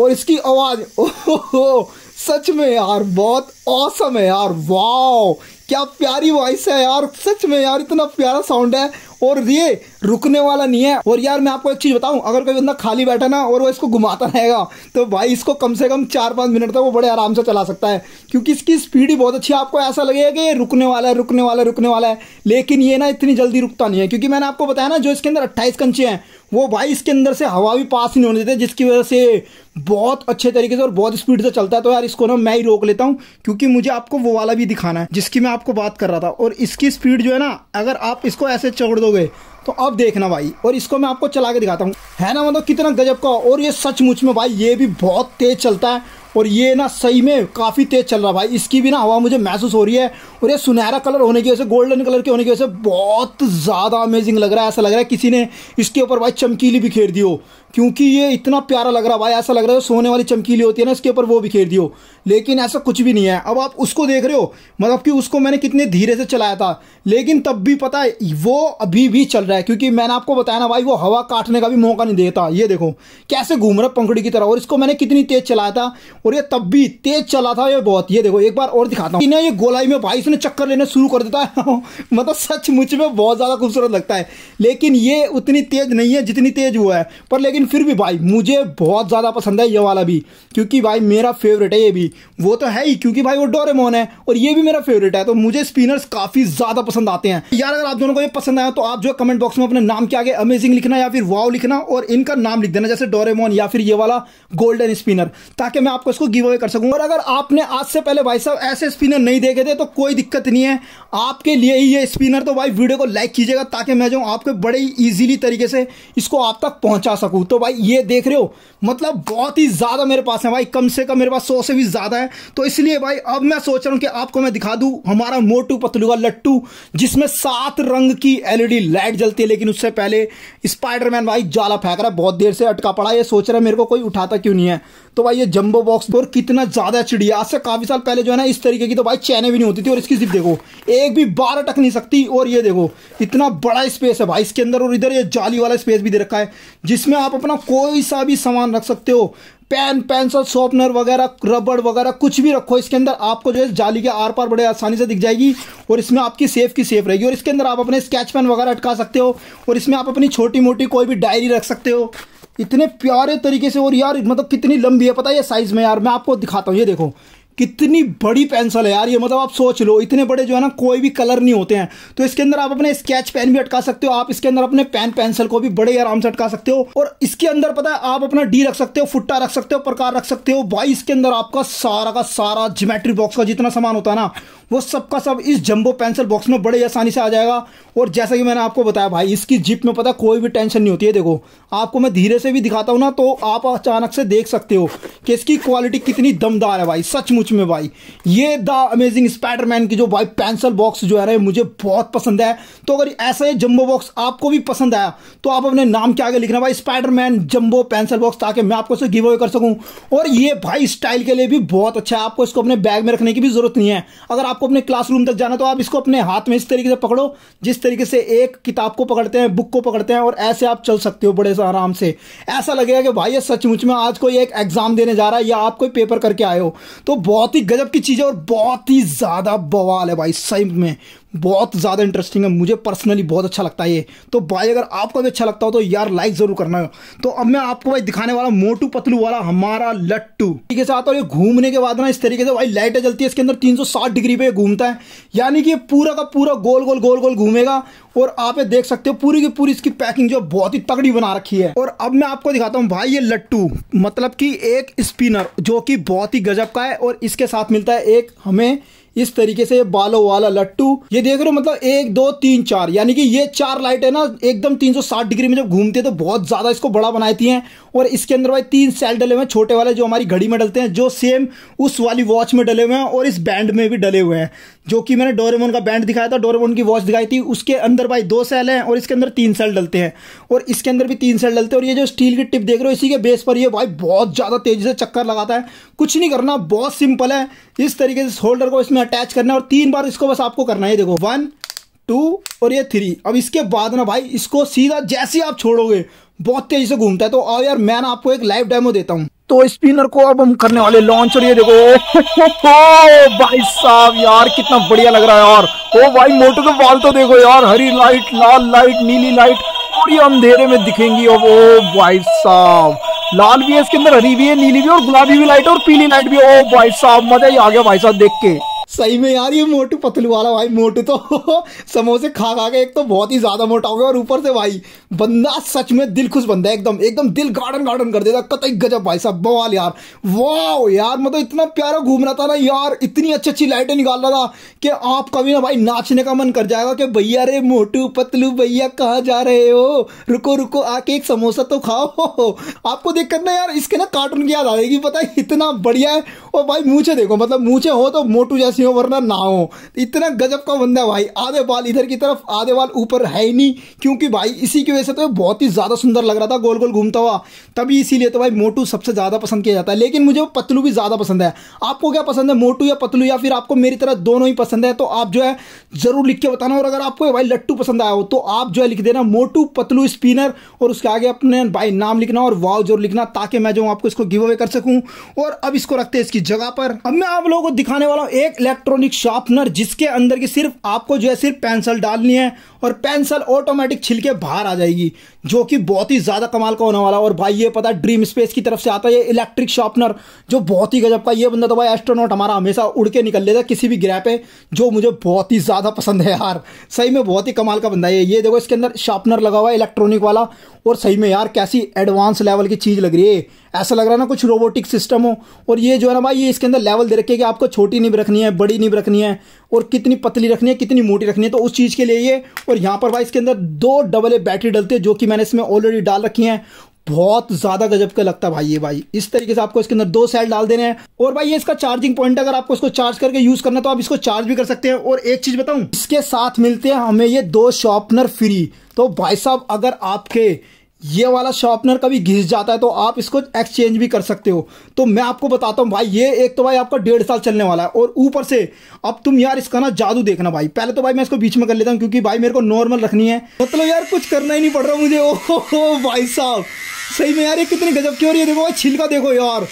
और इसकी आवाज़ ओह सच में यार बहुत औसम है यार वाओ क्या प्यारी वॉइस है यार सच में यार इतना प्यारा साउंड है और ये रुकने वाला नहीं है और यार मैं आपको एक चीज़ बताऊं अगर कोई बंदा खाली बैठा ना और वो इसको घुमाता रहेगा तो भाई इसको कम से कम चार पाँच मिनट तक वो बड़े आराम से चला सकता है क्योंकि इसकी स्पीड ही बहुत अच्छी है आपको ऐसा लगेगा कि ये रुकने वाला है रुकने वाला है रुकने वाला है लेकिन ये ना इतनी जल्दी रुकता नहीं है क्योंकि मैंने आपको बताया ना जो इसके अंदर अट्ठाईस कंचे हैं वो भाई इसके अंदर से हवा भी पास नहीं होने देते जिसकी वजह से बहुत अच्छे तरीके से और बहुत स्पीड से चलता है तो यार इसको ना मैं ही रोक लेता हूँ क्योंकि मुझे आपको वो वाला भी दिखाना है जिसकी मैं आपको बात कर रहा था और इसकी स्पीड जो है ना अगर आप इसको ऐसे छोड़ दोगे तो अब देखना भाई और इसको मैं आपको चला के दिखाता हूँ है ना मतलब कितना गजब का और ये सचमुच में भाई ये भी बहुत तेज चलता है और ये ना सही में काफ़ी तेज़ चल रहा भाई इसकी भी ना हवा मुझे महसूस हो रही है और ये सुनहरा कलर होने की वजह से गोल्डन कलर के होने की वजह से बहुत ज़्यादा अमेजिंग लग रहा है ऐसा लग रहा है किसी ने इसके ऊपर भाई चमकीली बिखेर दी हो क्योंकि ये इतना प्यारा लग रहा है भाई ऐसा लग रहा है सोने वाली चमकीली होती है ना इसके ऊपर वो बिखेर दी हो लेकिन ऐसा कुछ भी नहीं है अब आप उसको देख रहे हो मतलब कि उसको मैंने कितने धीरे से चलाया था लेकिन तब भी पता है वो अभी भी चल रहा है क्योंकि मैंने आपको बताया ना भाई वो हवा काटने का भी मौका नहीं देता ये देखो कैसे घूम रहा पंखड़ी की तरह और इसको मैंने कितनी तेज़ चलाया था और ये तब भी तेज चला था ये बहुत ये देखो एक बार और दिखाता हूँ ये गोलाई में भाई उसने चक्कर लेने शुरू कर देता है मतलब सच मुझ में बहुत ज़्यादा खूबसूरत लगता है लेकिन ये उतनी तेज नहीं है जितनी तेज हुआ है पर लेकिन फिर भी भाई मुझे बहुत ज़्यादा पसंद है ये वाला भी क्योंकि भाई मेरा फेवरेट है ये भी वो तो है ही क्योंकि भाई वो डोरेमोन है और ये भी मेरा फेवरेट है तो मुझे स्पिनर्स काफ़ी ज़्यादा पसंद आते हैं यार अगर आप दोनों को ये पसंद आया तो आप जो कमेंट बॉक्स में अपने नाम के आगे अमेजिंग लिखना या फिर वाव लिखना और इनका नाम लिख देना जैसे डोरेमोन या फिर ये वाला गोल्डन स्पिनर ताकि मैं आपको उसको गिव अवे कर सकूंगा और अगर आपने आज से पहले भाई साहब ऐसे स्पिनर नहीं देखे थे तो कोई दिक्कत नहीं है आपके लिए ही ये स्पिनर तो भाई वीडियो को लाइक कीजिएगा ताकि मैं जो आपके बड़े ही ईजिली तरीके से इसको आप तक पहुंचा सकूं तो भाई ये देख रहे हो मतलब बहुत ही ज़्यादा मेरे पास है भाई कम से कम मेरे पास सौ से भी ज़्यादा है तो इसलिए भाई अब मैं सोच रहा हूँ कि आपको मैं दिखा दूँ हमारा मोटू पतलू का लट्टू जिसमें सात रंग की एलईडी लाइट e जलती है लेकिन उससे पहले स्पाइडरमैन भाई जाला फेंक रहा है बहुत देर से अटका पड़ा है ये सोच रहा है मेरे को कोई उठाता क्यों नहीं है तो भाई ये जम्बो बॉक्स और कितना ज़्यादा चिड़िया आज से काफ़ी साल पहले जो है ना इस तरीके की तो भाई चैने भी नहीं होती थी और इसकी सिर्फ देखो एक भी बार अटक नहीं सकती और ये देखो इतना बड़ा स्पेस है भाई इसके अंदर और इधर ये जाली वाला स्पेस भी दे रखा है जिसमें आप अपना कोई सा भी सामान रख सकते हो पेन पेंसिल शॉर्पनर वगैरह रबड़ वगैरह कुछ भी रखो इसके अंदर आपको जो है जाली के आर पार बड़े आसानी से दिख जाएगी और इसमें आपकी सेफ की सेफ रहेगी और इसके अंदर आप अपने स्केच पेन वगैरह अटका सकते हो और इसमें आप अपनी छोटी मोटी कोई भी डायरी रख सकते हो इतने प्यारे तरीके से और यार मतलब कितनी लंबी है पता है ये साइज़ में यार मैं आपको दिखाता हूँ ये देखो कितनी बड़ी पेंसिल है यार ये मतलब आप सोच लो इतने बड़े जो है ना कोई भी कलर नहीं होते हैं तो इसके अंदर आप अपने स्केच पेन भी अटका सकते हो आप इसके अंदर अपने पेन पेंसिल को भी बड़े आराम से अटका सकते हो और इसके अंदर पता है आप अपना डी रख सकते हो फुट्टा रख सकते हो प्रकार रख सकते हो भाई इसके अंदर आपका सारा का सारा जोमेट्री बॉक्स का जितना सामान होता है ना वो सबका सब इस जंबो पेंसिल बॉक्स में बड़े आसानी से आ जाएगा और जैसा कि मैंने आपको बताया भाई इसकी जिप में पता कोई भी टेंशन नहीं होती है देखो आपको मैं धीरे से भी दिखाता हूँ ना तो आप अचानक से देख सकते हो कि इसकी क्वालिटी कितनी दमदार है भाई सचमुच में भाई ये द अमेजिंग स्पाइडरमैन की जो भाई पेंसिल बॉक्स जो है ना मुझे बहुत पसंद है तो अगर ऐसा ही जम्बो बॉक्स आपको भी पसंद आया तो आप अपने नाम के आगे लिखना भाई स्पाइडरमैन जम्बो पेंसिल बॉक्स ताकि मैं आपको इसे गिव अवे कर सकूँ और ये भाई स्टाइल के लिए भी बहुत अच्छा है आपको इसको अपने बैग में रखने की भी जरूरत नहीं है अगर आप आपको अपने क्लासरूम तक जाना तो आप इसको अपने हाथ में इस तरीके से पकड़ो जिस तरीके से एक किताब को पकड़ते हैं बुक को पकड़ते हैं और ऐसे आप चल सकते हो बड़े से आराम से ऐसा लगेगा कि भाई ये सचमुच में आज कोई एक एग्जाम देने जा रहा है या आप कोई पेपर करके आए हो तो बहुत ही गजब की चीज़ है और बहुत ही ज़्यादा बवाल है भाई सही में बहुत ज़्यादा इंटरेस्टिंग है मुझे पर्सनली बहुत अच्छा लगता है ये तो भाई अगर आपको भी अच्छा लगता हो तो यार लाइक ज़रूर करना है तो अब मैं आपको भाई दिखाने वाला मोटू पतलू वाला हमारा लट्टू ठीक है साथ और ये घूमने के बाद ना इस तरीके से भाई लाइटें जलती है इसके अंदर 360 डिग्री पे घूमता है यानी कि पूरा का पूरा गोल गोल गोल गोल घूमेगा और आप ये देख सकते हो पूरी की पूरी इसकी पैकिंग जो बहुत ही तगड़ी बना रखी है और अब मैं आपको दिखाता हूँ भाई ये लट्टू मतलब कि एक स्पिनर जो कि बहुत ही गजब का है और इसके साथ मिलता है एक हमें इस तरीके से ये बालों वाला लट्टू ये देख रहे हो मतलब एक दो तीन चार यानी कि ये चार लाइट है ना एकदम 360 डिग्री में जब घूमती है तो बहुत ज्यादा इसको बड़ा बनाती है और इसके अंदर भाई तीन सेल डले हुए हैं छोटे वाले जो हमारी घड़ी में डलते हैं जो सेम उस वाली वॉच में डले हुए हैं और इस बैंड में भी डले हुए हैं जो कि मैंने डोरेमोन का बैंड दिखाया था डोरेमोन की वॉच दिखाई थी उसके अंदर भाई दो सेल हैं और इसके अंदर तीन सेल डलते हैं और इसके अंदर भी तीन सेल डलते हैं और ये जो स्टील की टिप देख रहे हो इसी के बेस पर ये भाई बहुत ज़्यादा तेज़ी से चक्कर लगाता है कुछ नहीं करना बहुत सिंपल है इस तरीके से होल्डर को इसमें अटैच करना है और तीन बार इसको बस आपको करना है देखो वन टू और ये थ्री अब इसके बाद ना भाई इसको सीधा जैसे आप छोड़ोगे बहुत तेजी से घूमता है तो आओ यार मैं ना आपको एक लाइव डेमो देता हूँ तो स्पिनर को अब हम करने वाले लॉन्च और ये देखो भाई साहब यार कितना बढ़िया लग रहा है यार ओ भाई मोटो के बाल तो देखो यार हरी लाइट लाल लाइट नीली लाइट और ये अंधेरे में दिखेंगी अब ओ भाई साहब लाल भी है इसके अंदर हरी भी है नीली भी और गुलाबी भी लाइट और पीली लाइट भी ओ भाई साहब मजा ही आ गया भाई साहब देख के सही में यार ये मोटू पतलू वाला भाई मोटू तो समोसे खा खा के एक तो बहुत ही ज्यादा मोटा हो गया और ऊपर से भाई बंदा सच में दिल खुश बंदा एकदम एकदम दिल गार्डन गार्डन कर देता कतई गजब भाई साहब बवाल यार वाह यार मतलब इतना प्यारा घूम रहा था ना यार इतनी अच्छी अच्छी लाइटें निकाल रहा था कि आपका भी ना भाई नाचने का मन कर जाएगा कि भैया रे मोटू पतलू भैया कहाँ जा रहे हो रुको रुको आके एक समोसा तो खाओ आपको देख कर ना यार इसके ना कार्टून की याद आएगी पता है इतना बढ़िया है और भाई मूछे देखो मतलब मूछे हो तो मोटू जैसी हो वरना ना हो इतना गजब का बंदा है भाई आधे बाल इधर की तरफ आधे बाल ऊपर है ही नहीं क्योंकि भाई इसी की वजह से तो बहुत ही ज़्यादा सुंदर लग रहा था गोल गोल घूमता हुआ तभी इसीलिए तो भाई मोटू सबसे ज़्यादा पसंद किया जाता है लेकिन मुझे पतलू भी ज़्यादा पसंद है आपको क्या पसंद है मोटू या पतलू या फिर आपको मेरी तरह दोनों ही पसंद है तो आप जो है ज़रूर लिख के बताना और अगर आपको भाई लट्टू पसंद आया हो तो आप जो है लिख देना मोटू पतलू स्पिनर और उसके आगे अपने भाई नाम लिखना और वाव जरूर लिखना ताकि मैं जो आपको इसको गिव अवे कर सकूँ और अब इसको रखते हैं इसकी जगह पर अब मैं आप लोगों को दिखाने वाला हूँ एक इलेक्ट्रॉनिक शार्पनर जिसके अंदर की सिर्फ आपको जो है सिर्फ पेंसिल डालनी है और पेंसिल ऑटोमेटिक छिलके बाहर आ जाएगी जो कि बहुत ही ज़्यादा कमाल का होने वाला और भाई ये पता है ड्रीम स्पेस की तरफ से आता है ये इलेक्ट्रिक शार्पनर जो बहुत ही गजब का ये बंदा तो भाई एस्ट्रोनॉट हमारा हमेशा उड़ के निकल लेता है किसी भी ग्रह पे जो मुझे बहुत ही ज़्यादा पसंद है यार सही में बहुत ही कमाल का बंदा है ये देखो इसके अंदर शार्पनर लगा हुआ है इलेक्ट्रॉनिक वाला और सही में यार कैसी एडवांस लेवल की चीज़ लग रही है ऐसा लग रहा है ना कुछ रोबोटिक सिस्टम हो और ये जो है ना भाई ये इसके अंदर लेवल दे रखे कि आपको छोटी नहीं रखनी है बड़ी नीब रखनी है और कितनी पतली रखनी है कितनी मोटी रखनी है तो उस चीज़ के लिए ये और यहाँ पर भाई इसके अंदर दो डबल ए बैटरी डलती है जो कि मैंने इसमें ऑलरेडी डाल रखी है बहुत ज्यादा गजब का लगता है भाई ये भाई इस तरीके से आपको इसके अंदर दो सेल डाल देने हैं और भाई ये इसका चार्जिंग पॉइंट अगर आपको इसको चार्ज करके यूज करना तो आप इसको चार्ज भी कर सकते हैं और एक चीज बताऊं इसके साथ मिलते हैं हमें ये दो शॉर्पनर फ्री तो भाई साहब अगर आपके ये वाला शार्पनर कभी घिस जाता है तो आप इसको एक्सचेंज भी कर सकते हो तो मैं आपको बताता हूँ भाई ये एक तो भाई आपका डेढ़ साल चलने वाला है और ऊपर से अब तुम यार इसका ना जादू देखना भाई पहले तो भाई मैं इसको बीच में कर लेता हूँ क्योंकि भाई मेरे को नॉर्मल रखनी है मतलब यार कुछ करना ही नहीं पड़ रहा मुझे ओ भाई साहब सही में यार ये कितनी गजब की हो रही है देखो भाई छिलका देखो यार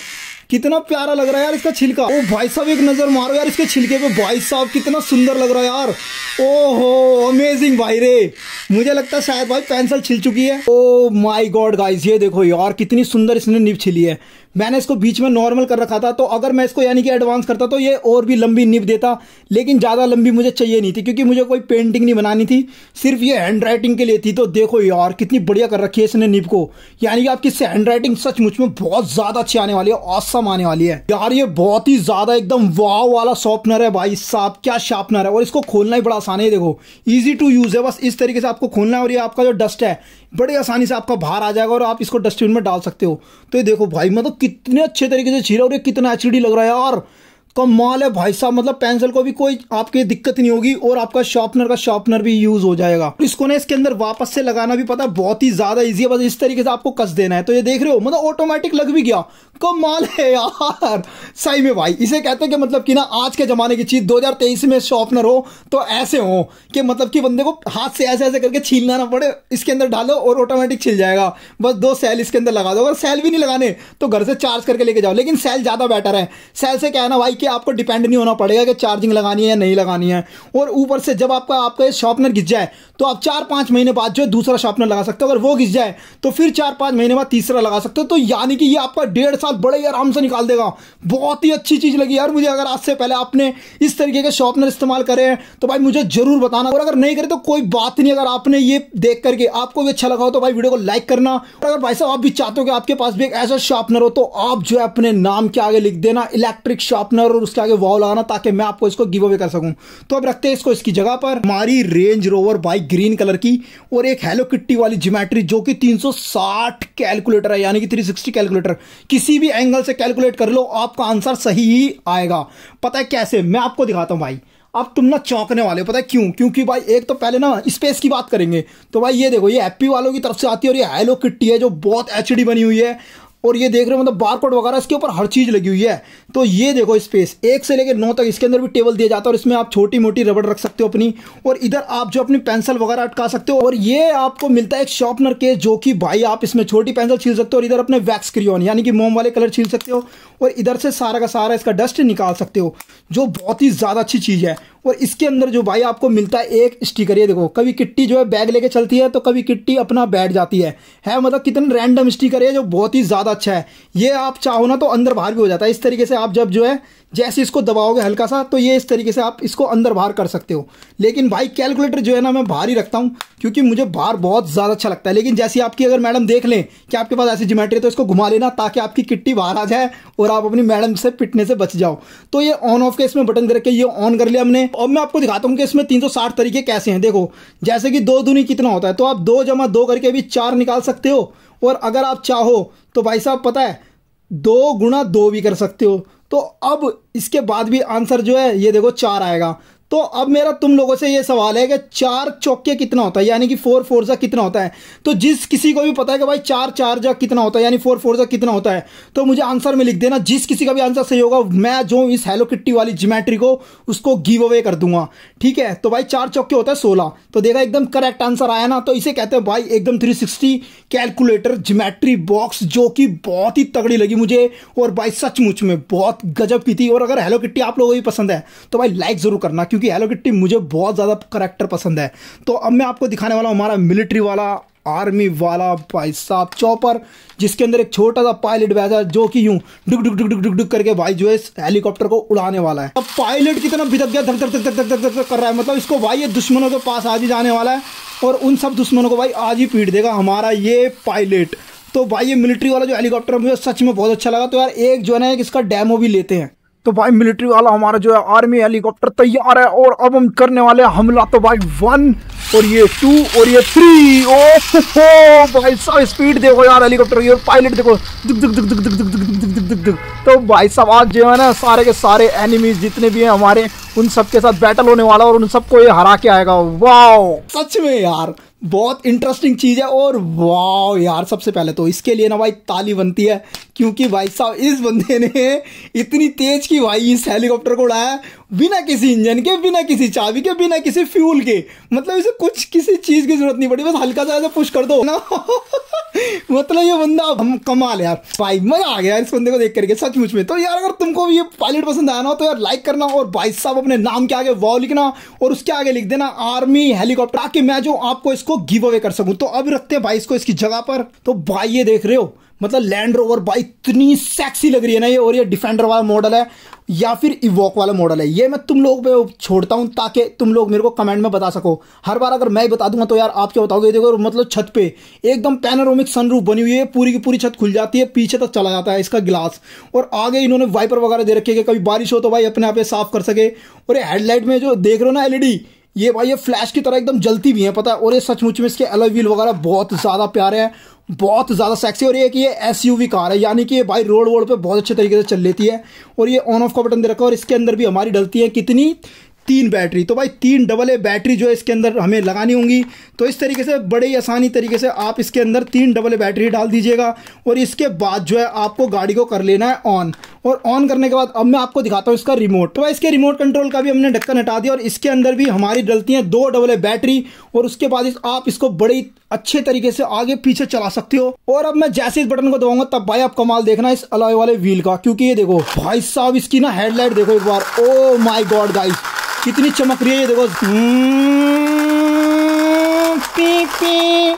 कितना प्यारा लग रहा है यार इसका छिलका ओ भाई साहब एक नजर मारो यार इसके छिलके पे भाई साहब कितना सुंदर लग रहा है यार ओहो अमेजिंग भाई रे मुझे लगता है शायद भाई पेंसिल छिल चुकी है ओ माई गॉड गाइज ये देखो यार कितनी सुंदर इसने निप छिली है मैंने इसको बीच में नॉर्मल कर रखा था तो अगर मैं इसको यानी कि एडवांस करता तो ये और भी लंबी निप देता लेकिन ज़्यादा लंबी मुझे चाहिए नहीं थी क्योंकि मुझे कोई पेंटिंग नहीं बनानी थी सिर्फ ये हैंड राइटिंग के लिए थी तो देखो यार कितनी बढ़िया कर रखी है इसने निब को यानी कि आपकी इससे हैंड राइटिंग सचमुच में बहुत ज़्यादा अच्छी आने वाली है औसम आने वाली है यार ये बहुत ही ज़्यादा एकदम वाव वाला शॉर्पनर है भाई साहब क्या शार्पनर है और इसको खोलना ही बड़ा आसान है देखो ईजी टू यूज़ है बस इस तरीके से आपको खोलना है और ये आपका जो डस्ट है बड़े आसानी से आपका बाहर आ जाएगा और आप इसको डस्टबिन में डाल सकते हो तो ये देखो भाई मतलब कितने अच्छे तरीके से छीरा और ये कितना एच लग रहा है यार कमाल है भाई साहब मतलब पेंसिल को भी कोई आपकी दिक्कत नहीं होगी और आपका शार्पनर का शार्पनर भी यूज हो जाएगा इसको ना इसके अंदर वापस से लगाना भी पता बहुत ही ज्यादा इजी है बस इस तरीके से आपको कस देना है तो ये देख रहे हो मतलब ऑटोमेटिक लग भी गया कमाल है यार सही में भाई इसे कहते हैं कि मतलब कि ना आज के जमाने की चीज दो में शॉर्पनर हो तो ऐसे हो कि मतलब कि बंदे को हाथ से ऐसे ऐसे करके छीलना ना पड़े इसके अंदर डालो और ऑटोमेटिक छिल जाएगा बस दो सेल इसके अंदर लगा दो अगर सेल भी नहीं लगाने तो घर से चार्ज करके लेके जाओ लेकिन सेल ज्यादा बेटर है सेल से कहना भाई कि आपको डिपेंड नहीं होना पड़ेगा कि चार्जिंग लगानी है या नहीं लगानी है और ऊपर से जब आपका आपका शॉपनर घिस जाए तो आप चार पाँच महीने बाद जो है दूसरा शॉपनर लगा सकते हो अगर वो घिस जाए तो फिर चार पाँच महीने बाद तीसरा लगा सकते हो तो यानी कि ये आपका डेढ़ साल बड़े ही आराम से निकाल देगा बहुत ही अच्छी चीज़ लगी यार मुझे अगर आज से पहले आपने इस तरीके के शॉपनर इस्तेमाल करे हैं तो भाई मुझे ज़रूर बताना और अगर नहीं करे तो कोई बात नहीं अगर आपने ये देख करके आपको भी अच्छा लगा हो तो भाई वीडियो को लाइक करना और अगर भाई साहब आप भी चाहते हो कि आपके पास भी एक ऐसा शॉपनर हो तो आप जो है अपने नाम के आगे लिख देना इलेक्ट्रिक शॉपनर और उसके आगे वॉल लगाना ताकि मैं आपको इसको गिव अवे कर सकूं तो अब रखते हैं इसको इसकी जगह पर हमारी Range Rover bike green colour की और एक हेलो किट्टी वाली जिमेट्री जो कि 360 कैलकुलेटर है यानी कि 360 कैलकुलेटर किसी भी एंगल से कैलकुलेट कर लो आपका आंसर सही ही आएगा पता है कैसे मैं आपको दिखाता हूँ भाई अब तुम ना चौंकने वाले हो पता है क्यों क्योंकि भाई एक तो पहले ना स्पेस की बात करेंगे तो भाई ये देखो ये एप्पी वालों की तरफ से आती है और ये हेलो किट्टी है जो बहुत एचडी बनी हुई है और ये देख रहे हो मतलब बार कोड वगैरह इसके ऊपर हर चीज़ लगी हुई है तो ये देखो स्पेस एक से लेकर नौ तक इसके अंदर भी टेबल दिया जाता है और इसमें आप छोटी मोटी रबड़ रख सकते हो अपनी और इधर आप जो अपनी पेंसिल वगैरह अटका सकते हो और ये आपको मिलता है एक शॉर्पनर केस जो कि भाई आप इसमें छोटी पेंसिल छील सकते हो और इधर अपने वैक्स क्रियोन यानी कि मोम वाले कलर छील सकते हो और इधर से सारा का सारा इसका डस्ट निकाल सकते हो जो बहुत ही ज़्यादा अच्छी चीज़ है और इसके अंदर जो भाई आपको मिलता है एक स्टिकर ये देखो कभी किट्टी जो है बैग लेके चलती है तो कभी किट्टी अपना बैठ जाती है है मतलब कितने रैंडम स्टिकर है जो बहुत ही ज़्यादा अच्छा है ये आप चाहो ना तो अंदर बाहर भी हो जाता है इस तरीके से आप जब जो है जैसे इसको दबाओगे हल्का सा तो ये इस तरीके से आप इसको अंदर बाहर कर सकते हो लेकिन भाई कैलकुलेटर जो है ना मैं बाहर ही रखता हूँ क्योंकि मुझे बाहर बहुत ज़्यादा अच्छा लगता है लेकिन जैसी आपकी अगर मैडम देख लें कि आपके पास ऐसी जोमेट्री है तो इसको घुमा लेना ताकि आपकी किट्टी बाहर आ जाए और आप अपनी मैडम से पिटने से बच जाओ तो ये ऑन ऑफ के इसमें बटन दे रखे ये ऑन कर लिया हमने और मैं आपको दिखाता हूँ कि इसमें तीन तरीके कैसे हैं देखो जैसे कि दो दूनी कितना होता है तो आप दो जमा दो करके भी चार निकाल सकते हो और अगर आप चाहो तो भाई साहब पता है दो गुणा दो भी कर सकते हो तो अब इसके बाद भी आंसर जो है ये देखो चार आएगा तो अब मेरा तुम लोगों से ये सवाल है कि चार चौके कितना होता है यानी कि फोर फोर जा कितना होता है तो जिस किसी को भी पता है कि भाई चार चार जा कितना होता है यानी फोर फोर जा कितना होता है तो मुझे आंसर में लिख देना जिस किसी का भी आंसर सही होगा मैं जो इस हेलो किट्टी वाली जीमेट्री को उसको गिव अवे कर दूंगा ठीक है तो भाई चार चौके होता है सोलह तो देखा एकदम करेक्ट आंसर आया ना तो इसे कहते हैं भाई एकदम three sixty calculator geometry box जो कि बहुत ही तगड़ी लगी मुझे और भाई सचमुच में बहुत गजब की थी और अगर हेलो किट्टी आप लोगों को भी पसंद है तो भाई लाइक जरूर करना क्योंकि हेलो किट्टी मुझे बहुत ज़्यादा करेक्टर पसंद है तो अब मैं आपको दिखाने वाला हूँ हमारा मिलिट्री वाला आर्मी वाला भाई साहब चौपर जिसके अंदर एक छोटा सा पायलट बैठा है जो कि यूं डुक डुक डुक डुक डुक डुक करके भाई जो है इस हेलीकॉप्टर को उड़ाने वाला है अब पायलट कितना भिदक गया धक धक धक धक धक धक धक कर रहा है मतलब इसको भाई ये दुश्मनों के पास आज ही जाने वाला है और उन सब दुश्मनों को भाई आज ही पीट देगा हमारा ये पायलट तो भाई ये मिलिट्री वाला जो हेलीकॉप्टर मुझे सच में बहुत अच्छा लगा तो यार एक जो है ना इसका डैमो भी लेते हैं तो भाई मिलिट्री वाला हमारा जो है आर्मी हेलीकॉप्टर तैयार है और अब हम करने वाले हमला तो भाई वन और ये टू और ये थ्री ओ हो भाई साहब स्पीड देखो यार हेलीकॉप्टर की और पायलट देखो दुग दुग दुग दुग दुग दुग दुग दुग दुग दुग दुग तो भाई साहब आज जो है ना सारे के सारे एनिमीज जितने भी हैं हमारे उन सब के साथ बैटल होने वाला और उन सबको ये हरा के आएगा वाह सच में यार बहुत इंटरेस्टिंग चीज़ है और वाह यार सबसे पहले तो इसके लिए ना भाई ताली बनती है क्योंकि भाई साहब इस बंदे ने इतनी तेज की भाई इस हेलीकॉप्टर को उड़ाया बिना किसी इंजन के बिना किसी चाबी के बिना किसी फ्यूल के मतलब इसे कुछ किसी चीज़ की जरूरत नहीं पड़ी बस हल्का सा ऐसा पुश कर दो ना मतलब ये बंदा हम कमाल यार भाई मजा आ गया इस बंदे को देख करके सचमुच में तो यार अगर तुमको भी ये पायलट पसंद आया ना तो यार लाइक करना और भाई साहब अपने नाम के आगे वाव लिखना और उसके आगे लिख देना आर्मी हेलीकॉप्टर आके मैं जो आपको इसको को गिव अवे कर सकूं तो अब रखते हैं भाई इसको इसकी जगह पर तो भाई ये देख रहे हो मतलब लैंड रोवर भाई इतनी सेक्सी लग रही है ना ये और ये डिफेंडर वाला मॉडल है या फिर इवॉक वाला मॉडल है ये मैं तुम लोग पे छोड़ता हूँ ताकि तुम लोग मेरे को कमेंट में बता सको हर बार अगर मैं ही बता दूंगा तो यार आप क्या बताओगे देखो मतलब छत पे एकदम पैनोरोमिक सनरूफ बनी हुई है पूरी की पूरी छत खुल जाती है पीछे तक चला जाता है इसका गिलास और आगे इन्होंने वाइपर वगैरह दे रखे कि कभी बारिश हो तो भाई अपने आप ये साफ कर सके और हेडलाइट में जो देख रहे हो ना एलईडी ये भाई ये फ्लैश की तरह एकदम जलती भी है पता है और ये सचमुच में इसके अलग व्हील वगैरह बहुत ज़्यादा प्यारे हैं बहुत ज़्यादा सेक्सी और ये कि ये एस यू वी कार है यानी कि ये भाई रोड वोड पे बहुत अच्छे तरीके से चल लेती है और ये ऑन ऑफ का बटन दे रखा है और इसके अंदर भी हमारी डलती है कितनी तीन बैटरी तो भाई तीन डबल ए बैटरी जो है इसके अंदर हमें लगानी होंगी तो इस तरीके से बड़े ही आसानी तरीके से आप इसके अंदर तीन डबल ए बैटरी डाल दीजिएगा और इसके बाद जो है आपको गाड़ी को कर लेना है ऑन और ऑन करने के बाद अब मैं आपको दिखाता हूँ इसका रिमोट तो भाई इसके रिमोट कंट्रोल का भी हमने ढक्कन हटा दिया और इसके अंदर भी हमारी डलती हैं दो डबल ए बैटरी और उसके बाद इस आप इसको बड़े अच्छे तरीके से आगे पीछे चला सकते हो और अब मैं जैसे इस बटन को दबाऊंगा तब भाई आप कमाल देखना इस अलॉय वाले व्हील का क्योंकि ये देखो भाई साहब इसकी ना हेडलाइट देखो एक बार ओ माई गॉड गाइस कितनी चमक रही है ये देखो हम्म, पी पी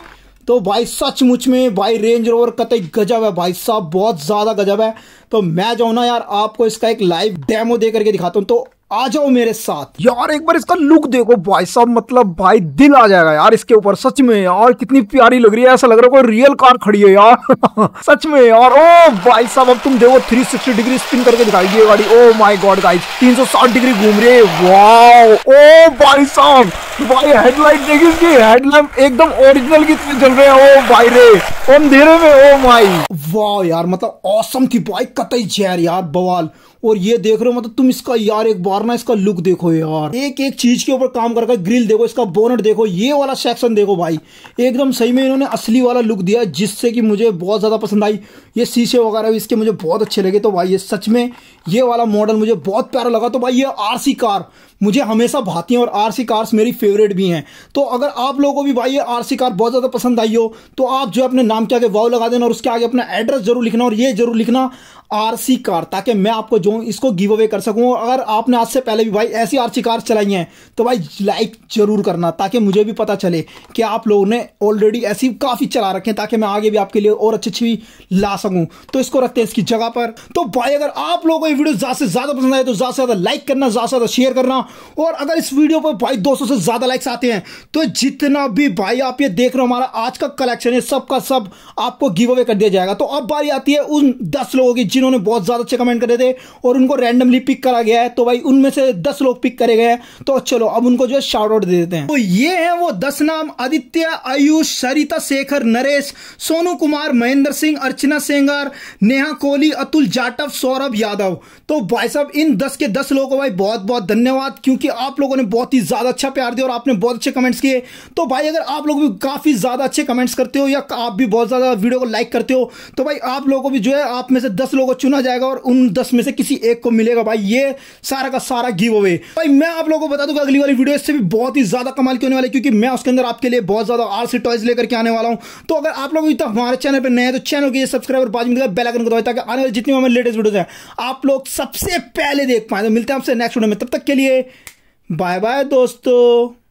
तो भाई सचमुच में भाई रेंज रोवर कतई गजब है भाई साहब बहुत ज्यादा गजब है तो मैं जो ना यार आपको इसका एक लाइव डेमो दे करके दिखाता हूँ तो आ जाओ मेरे साथ यार एक बार इसका लुक देखो भाई साहब मतलब भाई दिल आ जाएगा यार इसके ऊपर सच में यार कितनी प्यारी लग रही है ऐसा लग रहा है कोई रियल कार खड़ी है यार सच में यार ओ भाई साहब अब तुम देखो 360 डिग्री स्पिन करके दिखाई दिए गाड़ी oh my god guys 360 degree घूम रही है वाओ ओ भाई साहब भाई हेडलाइट देखिए इसकी हेडलाइट एकदम ओरिजिनल की जल रहे हैं ओ oh भाई रे अंधेरे में ओ माई वाह यार मतलब औसम थी भाई कतई जहर यार बवाल और ये देख रहे हो मतलब तुम इसका यार एक बार ना इसका लुक देखो यार एक एक चीज के ऊपर काम करके ग्रिल देखो इसका बोनट देखो ये वाला सेक्शन देखो भाई एकदम सही में इन्होंने असली वाला लुक दिया जिससे कि मुझे बहुत ज़्यादा पसंद आई ये शीशे वगैरह भी इसके मुझे बहुत अच्छे लगे तो भाई ये सच में ये वाला मॉडल मुझे बहुत प्यारा लगा तो भाई ये आर कार मुझे हमेशा भाती हैं और आर सी कार्स मेरी फेवरेट भी हैं तो अगर आप लोगों को भी भाई ये आर सी कार बहुत ज़्यादा पसंद आई हो तो आप जो अपने नाम के आगे वाव लगा देना और उसके आगे अपना एड्रेस जरूर लिखना और ये जरूर लिखना आरसी कार ताकि मैं आपको जो इसको गिव अवे कर सकूं अगर आपने आज से पहले भी भाई ऐसी सी कार चलाई हैं तो भाई लाइक जरूर करना ताकि मुझे भी पता चले कि आप लोगों ने ऑलरेडी ऐसी काफ़ी चला रखें ताकि मैं आगे भी आपके लिए और अच्छी अच्छी ला सकूं तो इसको रखते हैं इसकी जगह पर तो भाई अगर आप लोगों को ये वीडियो ज़्यादा से ज़्यादा पसंद आए तो ज़्यादा से ज़्यादा लाइक करना ज़्यादा से ज़्यादा शेयर करना और अगर इस वीडियो पर भाई दोस्तों से ज़्यादा लाइक्स आते हैं तो जितना भी भाई आप ये देख रहे हो हमारा आज का कलेक्शन है सबका सब आपको गिव अवे कर दिया जाएगा तो अब बारी आती है उन दस लोगों की जिन्होंने बहुत ज़्यादा अच्छे कमेंट करे थे और उनको रैंडमली पिक करा गया है तो भाई उनमें से दस लोग पिक करे गए हैं तो चलो अब उनको जो है शार्ट आउट दे देते हैं तो ये है वो दस नाम आदित्य आयुष सरिता शेखर नरेश सोनू कुमार महेंद्र सिंह अर्चना सेंगर नेहा कोहली अतुल जाटव सौरभ यादव तो भाई साहब इन दस के दस लोगों को भाई बहुत बहुत धन्यवाद क्योंकि आप लोगों ने बहुत ही ज़्यादा अच्छा प्यार दिया और आपने बहुत अच्छे कमेंट्स किए तो भाई अगर आप लोग भी काफ़ी ज़्यादा अच्छे कमेंट्स करते हो या आप भी बहुत ज़्यादा वीडियो को लाइक करते हो तो भाई आप लोगों को भी जो है आप में से दस लोग लोगों को चुना जाएगा और उन दस में से किसी एक को मिलेगा भाई ये सारा का सारा गिव अवे भाई मैं आप लोगों को बता दूंगा अगली वाली वीडियो इससे भी बहुत ही ज्यादा कमाल की होने वाली क्योंकि मैं उसके अंदर आपके लिए बहुत ज्यादा आर सी टॉयज लेकर के आने वाला हूँ तो अगर आप लोग इतना हमारे चैनल पर नए हैं तो चैनल के सब्सक्राइबर बाद में बेल आइकन को दबाए ताकि आने वाले जितनी हमारे लेटेस्ट वीडियो है आप लोग सबसे पहले देख पाए तो मिलते हैं आपसे नेक्स्ट वीडियो में तब तक के लिए बाय बाय दोस्तों